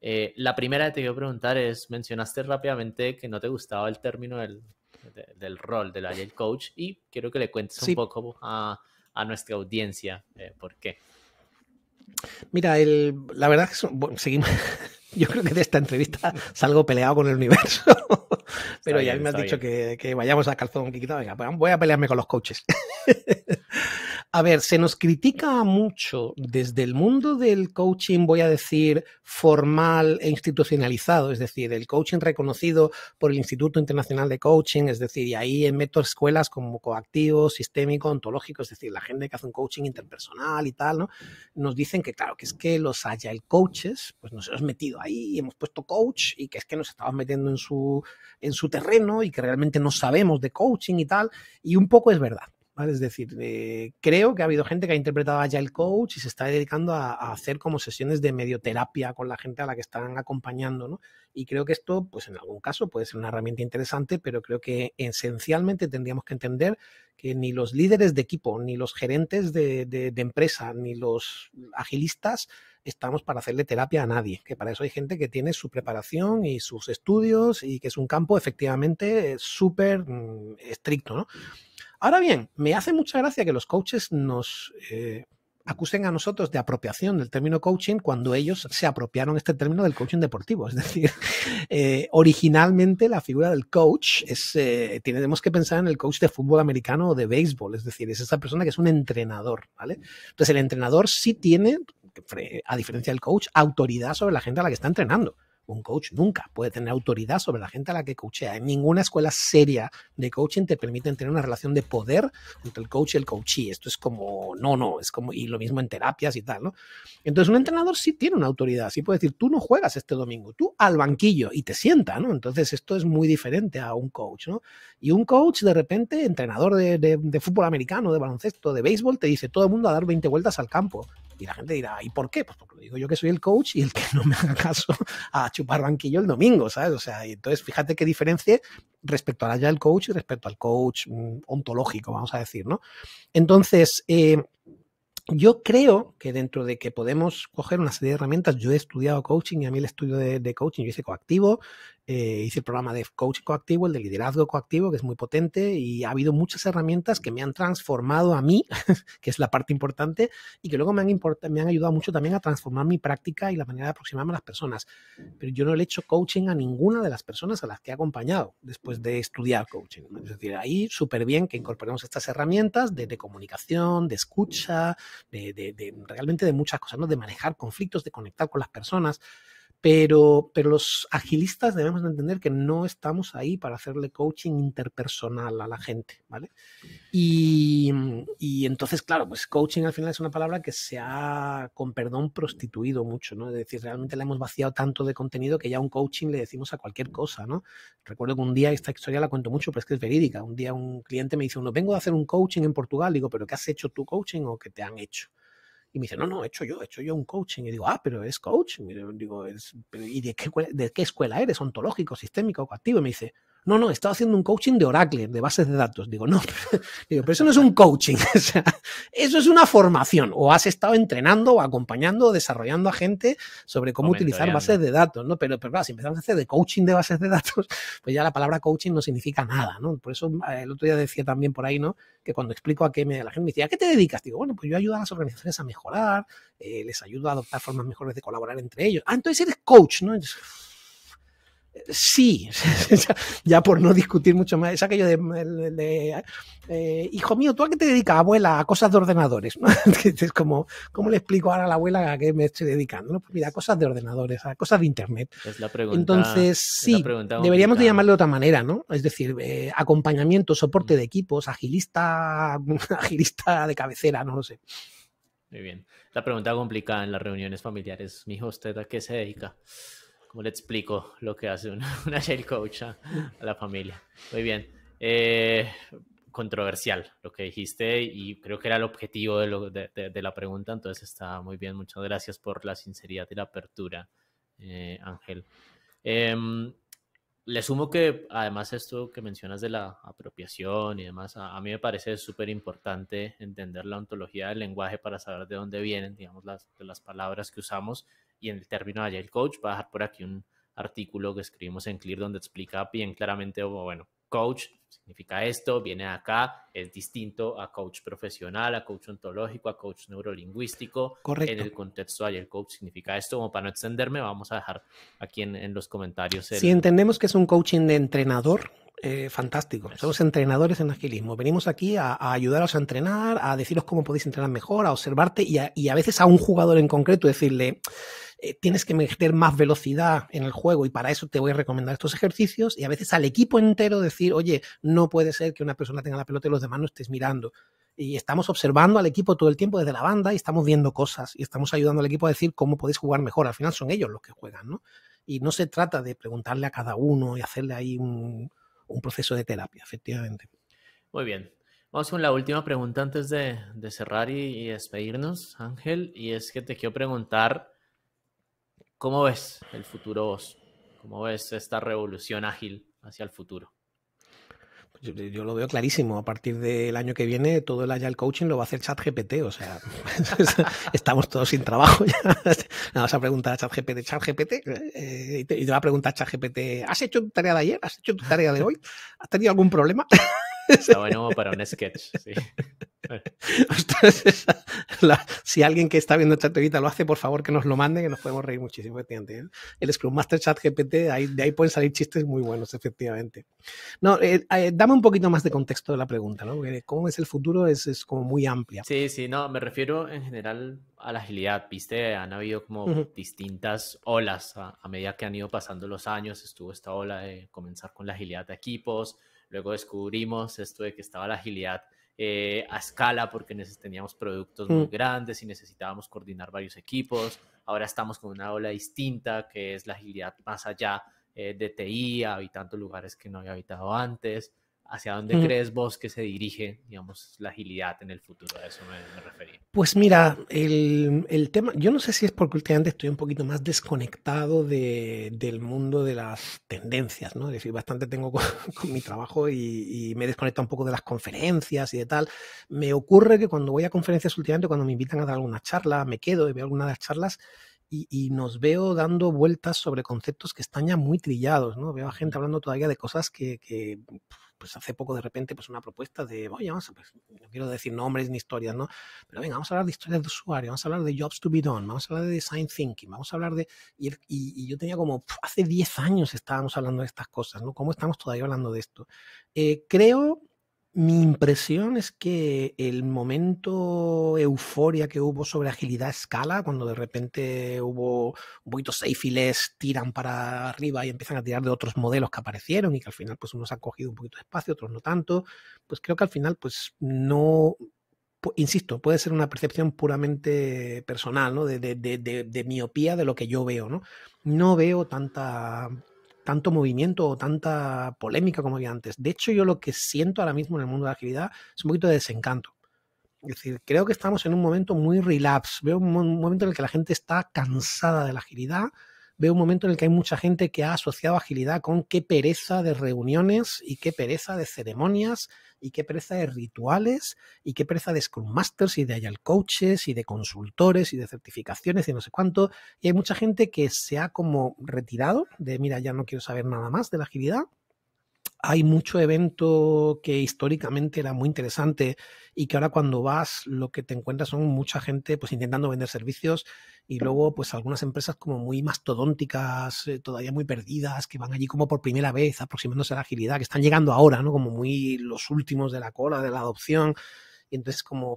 Eh, la primera que te quiero preguntar es, mencionaste rápidamente que no te gustaba el término del, rol del Agile Coach y quiero que le cuentes un poco a, nuestra audiencia eh, por qué. Mira, la verdad es que seguimos, yo creo que de esta entrevista salgo peleado con el universo. Pero ya me has dicho que, vayamos a calzón quitado. Venga, voy a pelearme con los coaches. A ver, se nos critica mucho desde el mundo del coaching, voy a decir, formal e institucionalizado, es decir, el coaching reconocido por el Instituto Internacional de Coaching, es decir, y ahí meto escuelas como coactivo, sistémico, ontológico, es decir, la gente que hace un coaching interpersonal y tal, ¿no? Nos dicen que, claro, que es que los agile coaches, pues nos hemos metido ahí, hemos puesto coach y que es que nos estamos metiendo en su, en su terreno y que realmente no sabemos de coaching y tal, y un poco es verdad. Es decir, eh, creo que ha habido gente que ha interpretado a Agile Coach y se está dedicando a, hacer como sesiones de medioterapia con la gente a la que están acompañando, ¿no? Y creo que esto, pues en algún caso puede ser una herramienta interesante, pero creo que esencialmente tendríamos que entender que ni los líderes de equipo, ni los gerentes de, empresa, ni los agilistas estamos para hacerle terapia a nadie, que para eso hay gente que tiene su preparación y sus estudios y que es un campo efectivamente súper mm, estricto, ¿no? Ahora bien, me hace mucha gracia que los coaches nos eh, acusen a nosotros de apropiación del término coaching cuando ellos se apropiaron este término del coaching deportivo. Es decir, eh, originalmente la figura del coach es, eh, tenemos que pensar en el coach de fútbol americano o de béisbol, es decir, es esa persona que es un entrenador, ¿vale? Entonces el entrenador sí tiene, a diferencia del coach, autoridad sobre la gente a la que está entrenando. Un coach nunca puede tener autoridad sobre la gente a la que coachea. En ninguna escuela seria de coaching te permiten tener una relación de poder entre el coach y el coachee. Esto es como, no, no, es como, y lo mismo en terapias y tal, ¿no? Entonces un entrenador sí tiene una autoridad, sí puede decir, tú no juegas este domingo, tú al banquillo y te sienta, ¿no? Entonces esto es muy diferente a un coach, ¿no? Y un coach de repente, entrenador de, de fútbol americano, de baloncesto, de béisbol, te dice, todo el mundo a dar 20 vueltas al campo. Y la gente dirá, ¿y por qué? Pues porque lo digo yo que soy el coach y el que no me haga caso a chupar banquillo el domingo, ¿sabes? O sea, y entonces fíjate qué diferencia respecto a ya el coach y respecto al coach mm, ontológico, vamos a decir, ¿no? Entonces, eh, yo creo que dentro de que podemos coger una serie de herramientas, yo he estudiado coaching y a mí el estudio de, de coaching, yo hice coactivo, eh, hice el programa de coaching coactivo, el de liderazgo coactivo, que es muy potente y ha habido muchas herramientas que me han transformado a mí, que es la parte importante, y que luego me han, me han ayudado mucho también a transformar mi práctica y la manera de aproximarme a las personas. Pero yo no le he hecho coaching a ninguna de las personas a las que he acompañado después de estudiar coaching. Es decir, ahí súper bien que incorporemos estas herramientas de, comunicación, de escucha, de, de, realmente de muchas cosas, ¿no? de manejar conflictos, de conectar con las personas. Pero, los agilistas debemos entender que no estamos ahí para hacerle coaching interpersonal a la gente, ¿vale? Y, entonces, claro, pues coaching al final es una palabra que se ha, con perdón, prostituido mucho, ¿no? Es decir, realmente la hemos vaciado tanto de contenido que ya un coaching le decimos a cualquier cosa, ¿no? Recuerdo que un día, esta historia la cuento mucho, pero es que es verídica, un día un cliente me dice, uno, vengo de hacer un coaching en Portugal, digo, pero ¿qué has hecho tu coaching o qué te han hecho? Y me dice, no, no, he hecho yo, he hecho yo un coaching. Y digo, ah, pero es coaching. Y digo, ¿y de qué, de qué escuela eres? ¿Ontológico, sistémico, activo? Y me dice, no, no, estaba haciendo un coaching de Oracle, de bases de datos. Digo, no, digo, pero eso no es un coaching. eso es una formación. O has estado entrenando o acompañando o desarrollando a gente sobre cómo utilizar bases de datos, ¿no? Pero, pero claro, si empezamos a hacer de coaching de bases de datos, pues ya la palabra coaching no significa nada, ¿no? Por eso eh, el otro día decía también por ahí, ¿no? Que cuando explico a qué me, la gente me decía, ¿a qué te dedicas? Digo, bueno, pues yo ayudo a las organizaciones a mejorar, eh, les ayudo a adoptar formas mejores de colaborar entre ellos. Ah, entonces eres coach, ¿no? sí, ya por no discutir mucho más, es aquello de, eh, hijo mío, ¿tú a qué te dedicas, abuela? A cosas de ordenadores. ¿no? es como, ¿cómo le explico ahora a la abuela a qué me estoy dedicando? ¿no? Pues mira, cosas de ordenadores, a cosas de internet. Es la pregunta, Entonces, sí, deberíamos de llamarle de otra manera, ¿no? Es decir, eh, acompañamiento, soporte mm. de equipos, agilista, agilista de cabecera, no lo sé. Muy bien. La pregunta complicada en las reuniones familiares, hijo, ¿usted a qué se dedica? ¿Cómo le explico lo que hace una, shell coach a, la familia. Muy bien. Eh, controversial lo que dijiste y creo que era el objetivo de, la pregunta, entonces está muy bien. Muchas gracias por la sinceridad y la apertura, eh, Ángel. Em, le sumo que además esto que mencionas de la apropiación y demás, a, mí me parece súper importante entender la ontología del lenguaje para saber de dónde vienen, digamos, las, de las palabras que usamos y en el término Agile Coach. Voy a dejar por aquí un artículo que escribimos en Clear donde explica bien claramente, bueno, coach significa esto, viene acá, es distinto a coach profesional, a coach ontológico, a coach neurolingüístico. Correcto. En el contexto de coach significa esto. Como para no extenderme, vamos a dejar aquí en, los comentarios. Si entendemos que es un coaching de entrenador, eh, fantástico. Somos entrenadores en agilismo. Venimos aquí a, ayudaros a entrenar, a deciros cómo podéis entrenar mejor, a observarte y a, y a veces a un jugador en concreto decirle eh, tienes que meter más velocidad en el juego y para eso te voy a recomendar estos ejercicios y a veces al equipo entero decir, oye, no puede ser que una persona tenga la pelota y los demás no estés mirando. Y estamos observando al equipo todo el tiempo desde la banda y estamos viendo cosas y estamos ayudando al equipo a decir cómo podéis jugar mejor. Al final son ellos los que juegan, ¿no? Y no se trata de preguntarle a cada uno y hacerle ahí un, proceso de terapia, efectivamente. Muy bien, Vamos con la última pregunta antes de, de cerrar y, y, despedirnos, Ángel. Y es que te quiero preguntar ¿Cómo ves el futuro vos? ¿Cómo ves esta revolución ágil hacia el futuro? Yo, lo veo clarísimo. A partir del año que viene, todo el Agile Coaching lo va a hacer ChatGPT. O sea, estamos todos sin trabajo ya. vas a preguntar a ChatGPT, ChatGPT, eh, y, te, y, te, va a preguntar ChatGPT, ¿has hecho tu tarea de ayer? ¿Has hecho tu tarea de hoy? ¿Has tenido algún problema? Está bueno para un sketch, sí. Entonces, si alguien que está viendo ChatGPT lo hace, por favor que nos lo mande, que nos podemos reír muchísimo, ¿eh? El Scrum Master Chat GPT, de ahí pueden salir chistes muy buenos, efectivamente. No, eh, eh, dame un poquito más de contexto de la pregunta, ¿no? cómo es el futuro es, es, como muy amplia. Sí, sí, no, me refiero en general a la agilidad, viste, han habido como distintas olas a medida que han ido pasando los años, estuvo esta ola de comenzar con la agilidad de equipos, Luego descubrimos esto de que estaba la agilidad eh, a escala porque teníamos productos mm. muy grandes y necesitábamos coordinar varios equipos. Ahora estamos con una ola distinta que es la agilidad más allá eh, de TI, habitando lugares que no había habitado antes. ¿Hacia dónde crees vos que se dirige, digamos, la agilidad en el futuro? A eso me, referí. Pues mira, el, tema, yo no sé si es porque últimamente estoy un poquito más desconectado de, del mundo de las tendencias, ¿no? Es decir, bastante tengo con, mi trabajo y, me desconecto un poco de las conferencias y de tal. Me ocurre que cuando voy a conferencias últimamente, cuando me invitan a dar alguna charla, me quedo y veo alguna de las charlas, y, nos veo dando vueltas sobre conceptos que están ya muy trillados, ¿no? Veo a gente hablando todavía de cosas que pues hace poco de repente pues una propuesta de, oye, vamos a, pues, no quiero decir nombres ni historias, ¿no? Pero venga, vamos a hablar de historias de usuario, vamos a hablar de jobs to be done, vamos a hablar de design thinking, vamos a hablar de... Y, y, yo tenía como, hace 10 años estábamos hablando de estas cosas, ¿no? ¿Cómo estamos todavía hablando de esto? Eh, creo mi impresión es que el momento euforia que hubo sobre agilidad escala, cuando de repente hubo un poquito tiran para arriba y empiezan a tirar de otros modelos que aparecieron y que al final pues unos han cogido un poquito de espacio, otros no tanto, pues creo que al final pues no, insisto, puede ser una percepción puramente personal, ¿no? De, de miopía de lo que yo veo, ¿no? No veo tanta tanto movimiento o tanta polémica como había antes. De hecho, yo lo que siento ahora mismo en el mundo de la agilidad es un poquito de desencanto. Es decir, creo que estamos en un momento muy relapse. Veo un momento en el que la gente está cansada de la agilidad, veo un momento en el que hay mucha gente que ha asociado agilidad con qué pereza de reuniones y qué pereza de ceremonias y qué pereza de rituales y qué pereza de Scrum Masters y de Agile Coaches y de consultores y de certificaciones y no sé cuánto. Y hay mucha gente que se ha como retirado de, mira, ya no quiero saber nada más de la agilidad hay mucho evento que históricamente era muy interesante y que ahora cuando vas lo que te encuentras son mucha gente pues intentando vender servicios y luego pues algunas empresas como muy mastodónticas, eh, todavía muy perdidas, que van allí como por primera vez aproximándose a la agilidad, que están llegando ahora, ¿no? Como muy los últimos de la cola, de la adopción y entonces como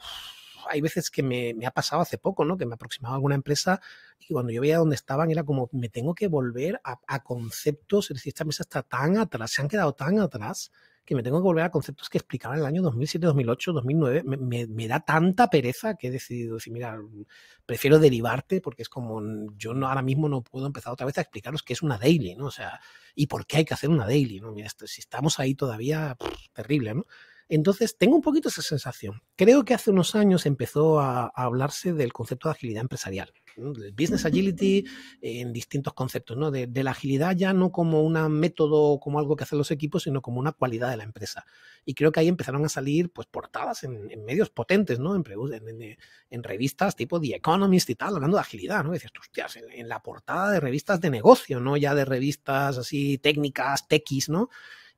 hay veces que me, ha pasado hace poco, ¿no? Que me aproximaba a alguna empresa y cuando yo veía dónde estaban era como, me tengo que volver a, conceptos, es decir, esta mesa está tan atrás, se han quedado tan atrás que me tengo que volver a conceptos que explicaban en el año 2007, 2008, 2009. Me, da tanta pereza que he decidido decir, mira, prefiero derivarte porque es como mm, yo no, ahora mismo no puedo empezar otra vez a explicaros qué es una daily, ¿no? O sea, y por qué hay que hacer una daily, ¿no? Mira, si estamos ahí todavía, terrible, ¿no? Entonces, tengo un poquito esa sensación. Creo que hace unos años empezó a, hablarse del concepto de agilidad empresarial, del business agility en distintos conceptos, ¿no? De, la agilidad ya no como un método, o como algo que hacen los equipos, sino como una cualidad de la empresa. Y creo que ahí empezaron a salir pues, portadas en, medios potentes, ¿no? En, revistas tipo The Economist y tal, hablando de agilidad, ¿no? Decías, hostias, en, la portada de revistas de negocio, ¿no? Ya de revistas así técnicas, techis, ¿no?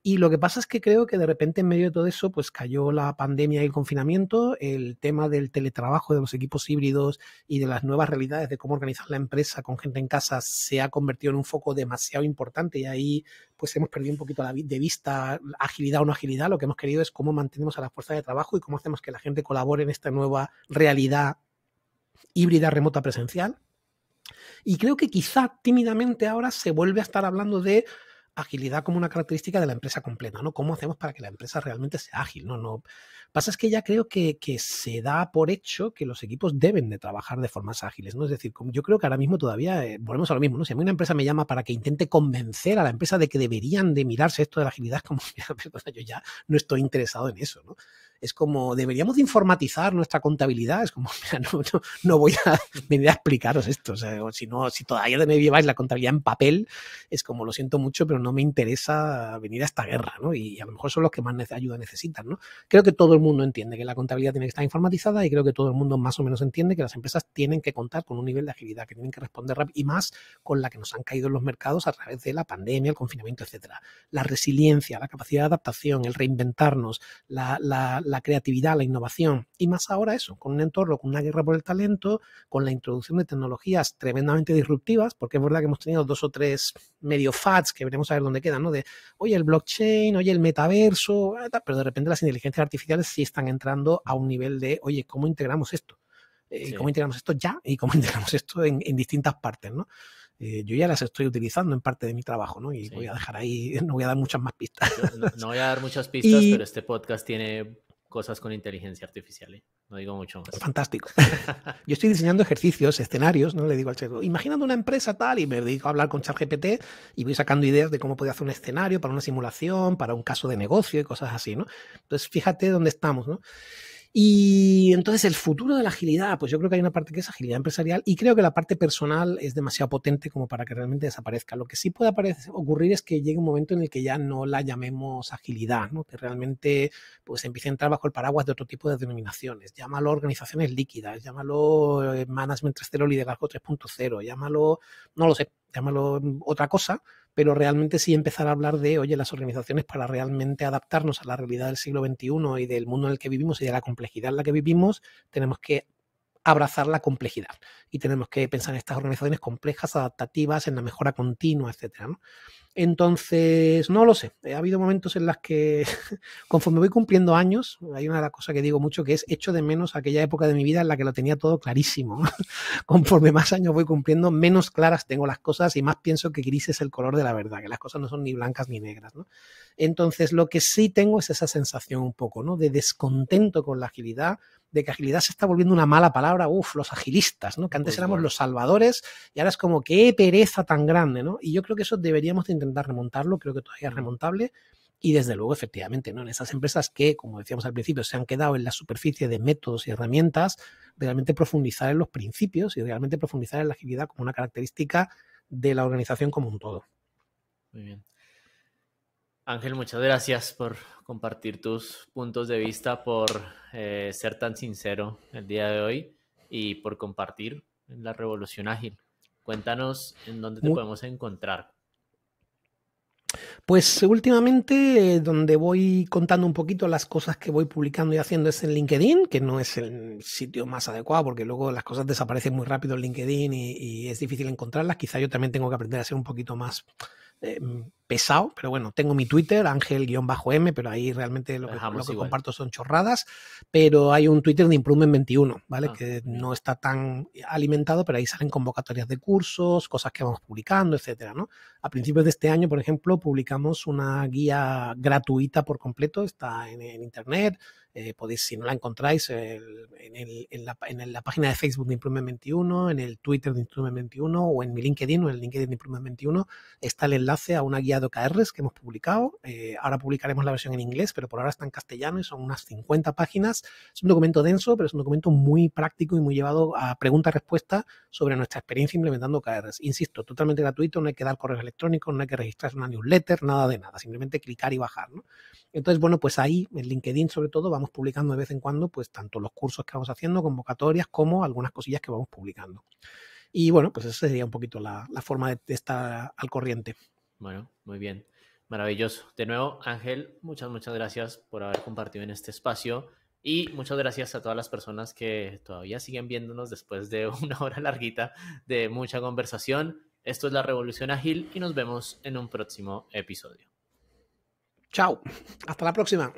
Y lo que pasa es que creo que de repente en medio de todo eso, pues cayó la pandemia y el confinamiento, el tema del teletrabajo, de los equipos híbridos y de las nuevas realidades de cómo organizar la empresa con gente en casa se ha convertido en un foco demasiado importante y ahí pues hemos perdido un poquito de vista agilidad o no agilidad. Lo que hemos querido es cómo mantenemos a las fuerzas de trabajo y cómo hacemos que la gente colabore en esta nueva realidad híbrida remota presencial. Y creo que quizá tímidamente ahora se vuelve a estar hablando de agilidad como una característica de la empresa completa, ¿no? ¿Cómo hacemos para que la empresa realmente sea ágil, ¿no? No, Pasa es que ya creo que, se da por hecho que los equipos deben de trabajar de formas ágiles, ¿no? Es decir, yo creo que ahora mismo todavía, eh, volvemos a lo mismo, ¿no? Si a mí una empresa me llama para que intente convencer a la empresa de que deberían de mirarse esto de la agilidad, como, yo ya no estoy interesado en eso, ¿no? es como deberíamos informatizar nuestra contabilidad. Es como, no, voy a venir a explicaros esto. O sea, si no, si todavía me lleváis la contabilidad en papel, es como lo siento mucho, pero no me interesa venir a esta guerra, ¿no? Y a lo mejor son los que más ayuda necesitan, ¿no? Creo que todo el mundo entiende que la contabilidad tiene que estar informatizada y creo que todo el mundo más o menos entiende que las empresas tienen que contar con un nivel de agilidad, que tienen que responder rápido y más con la que nos han caído en los mercados a través de la pandemia, el confinamiento, etcétera. La resiliencia, la capacidad de adaptación, el reinventarnos, la, creatividad, la innovación y más ahora eso, con un entorno, con una guerra por el talento, con la introducción de tecnologías tremendamente disruptivas, porque es verdad que hemos tenido dos o tres medio fads, que veremos a ver dónde quedan, ¿no? De, oye, el blockchain, oye, el metaverso, ah, pero de repente las inteligencias artificiales sí están entrando a un nivel de, oye, ¿cómo integramos esto? Eh, ¿Cómo integramos esto ya? ¿Y cómo integramos esto en, distintas partes? ¿no? Eh, yo ya las estoy utilizando en parte de mi trabajo, ¿no? Y voy a dejar ahí, no voy a dar muchas más pistas. No, voy a dar muchas pistas, pero este podcast tiene cosas con inteligencia artificial. ¿eh? No digo mucho más. Fantástico. Yo estoy diseñando ejercicios, escenarios, ¿no? Le digo al chico, imaginando una empresa tal, y me dedico a hablar con ChatGPT y voy sacando ideas de cómo podría hacer un escenario para una simulación, para un caso de negocio y cosas así, ¿no? Entonces, fíjate dónde estamos, ¿no? Y entonces el futuro de la agilidad, pues yo creo que hay una parte que es agilidad empresarial y creo que la parte personal es demasiado potente como para que realmente desaparezca. Lo que sí puede ocurrir es que llegue un momento en el que ya no la llamemos agilidad, ¿no? que realmente pues empiece a entrar bajo el paraguas de otro tipo de denominaciones. Llámalo organizaciones líquidas, llámalo eh, management 3.0, liderazgo 3.0, llámalo, no lo sé, llámalo mm, otra cosa, pero realmente si empezar a hablar de, oye, las organizaciones para realmente adaptarnos a la realidad del siglo XXI y del mundo en el que vivimos y de la complejidad en la que vivimos, tenemos que abrazar la complejidad y tenemos que pensar en estas organizaciones complejas, adaptativas, en la mejora continua, etcétera. Entonces, no lo sé. Eh, ha habido momentos en las que, conforme voy cumpliendo años, hay una de las cosas que digo mucho que es echo de menos aquella época de mi vida en la que lo tenía todo clarísimo. conforme más años voy cumpliendo, menos claras tengo las cosas y más pienso que gris es el color de la verdad, que las cosas no son ni blancas ni negras. Entonces, lo que sí tengo es esa sensación un poco ¿no? de descontento con la agilidad, de que agilidad se está volviendo una mala palabra, uff, los agilistas, ¿no? que antes pues éramos los salvadores y ahora es como qué pereza tan grande. ¿no? Y yo creo que eso deberíamos de intentar remontarlo, creo que todavía es remontable. Y desde luego, efectivamente, ¿no? en esas empresas que, como decíamos al principio, se han quedado en la superficie de métodos y herramientas, realmente profundizar en los principios y realmente profundizar en la agilidad como una característica de la organización como un todo. Muy bien. Ángel, muchas gracias por compartir tus puntos de vista, por eh, ser tan sincero el día de hoy y por compartir la revolución ágil. Cuéntanos en dónde te podemos encontrar, pues últimamente eh, donde voy contando un poquito las cosas que voy publicando y haciendo es en LinkedIn, que no es el sitio más adecuado porque luego las cosas desaparecen muy rápido en LinkedIn y, y es difícil encontrarlas. Quizá yo también tengo que aprender a ser un poquito más eh, pesado, pero bueno, tengo mi Twitter, ángel-m, pero ahí realmente lo que, que comparto son chorradas, pero hay un Twitter de Improvement 21, ¿vale? Ah, que no está tan alimentado, pero ahí salen convocatorias de cursos, cosas que vamos publicando, etcétera, ¿no? A principios de este año, por ejemplo, publicamos una guía gratuita por completo, está en internet, eh, podéis, si no la encontráis, en, la, página de Facebook de Improvement 21, en el Twitter de Improvement 21 o en mi LinkedIn o en el LinkedIn de Improvement 21 está el enlace a una guía de OKRs que hemos publicado. Eh, ahora publicaremos la versión en inglés, pero por ahora está en castellano y son unas 50 páginas. Es un documento denso, pero es un documento muy práctico y muy llevado a pregunta-respuesta sobre nuestra experiencia implementando OKRs. Insisto, totalmente gratuito, no hay que dar correos electrónicos, no hay que registrarse en una newsletter, nada de nada, simplemente clicar y bajar. ¿no? Entonces, bueno, pues ahí en LinkedIn sobre todo vamos publicando de vez en cuando, pues tanto los cursos que vamos haciendo, convocatorias, como algunas cosillas que vamos publicando. Y bueno, pues esa sería un poquito la, forma de, de estar al corriente. Bueno, muy bien. Maravilloso. De nuevo, Ángel, muchas, muchas gracias por haber compartido en este espacio. Y muchas gracias a todas las personas que todavía siguen viéndonos después de una hora larguita de mucha conversación. Esto es La Revolución Ágil y nos vemos en un próximo episodio. Chao. Hasta la próxima.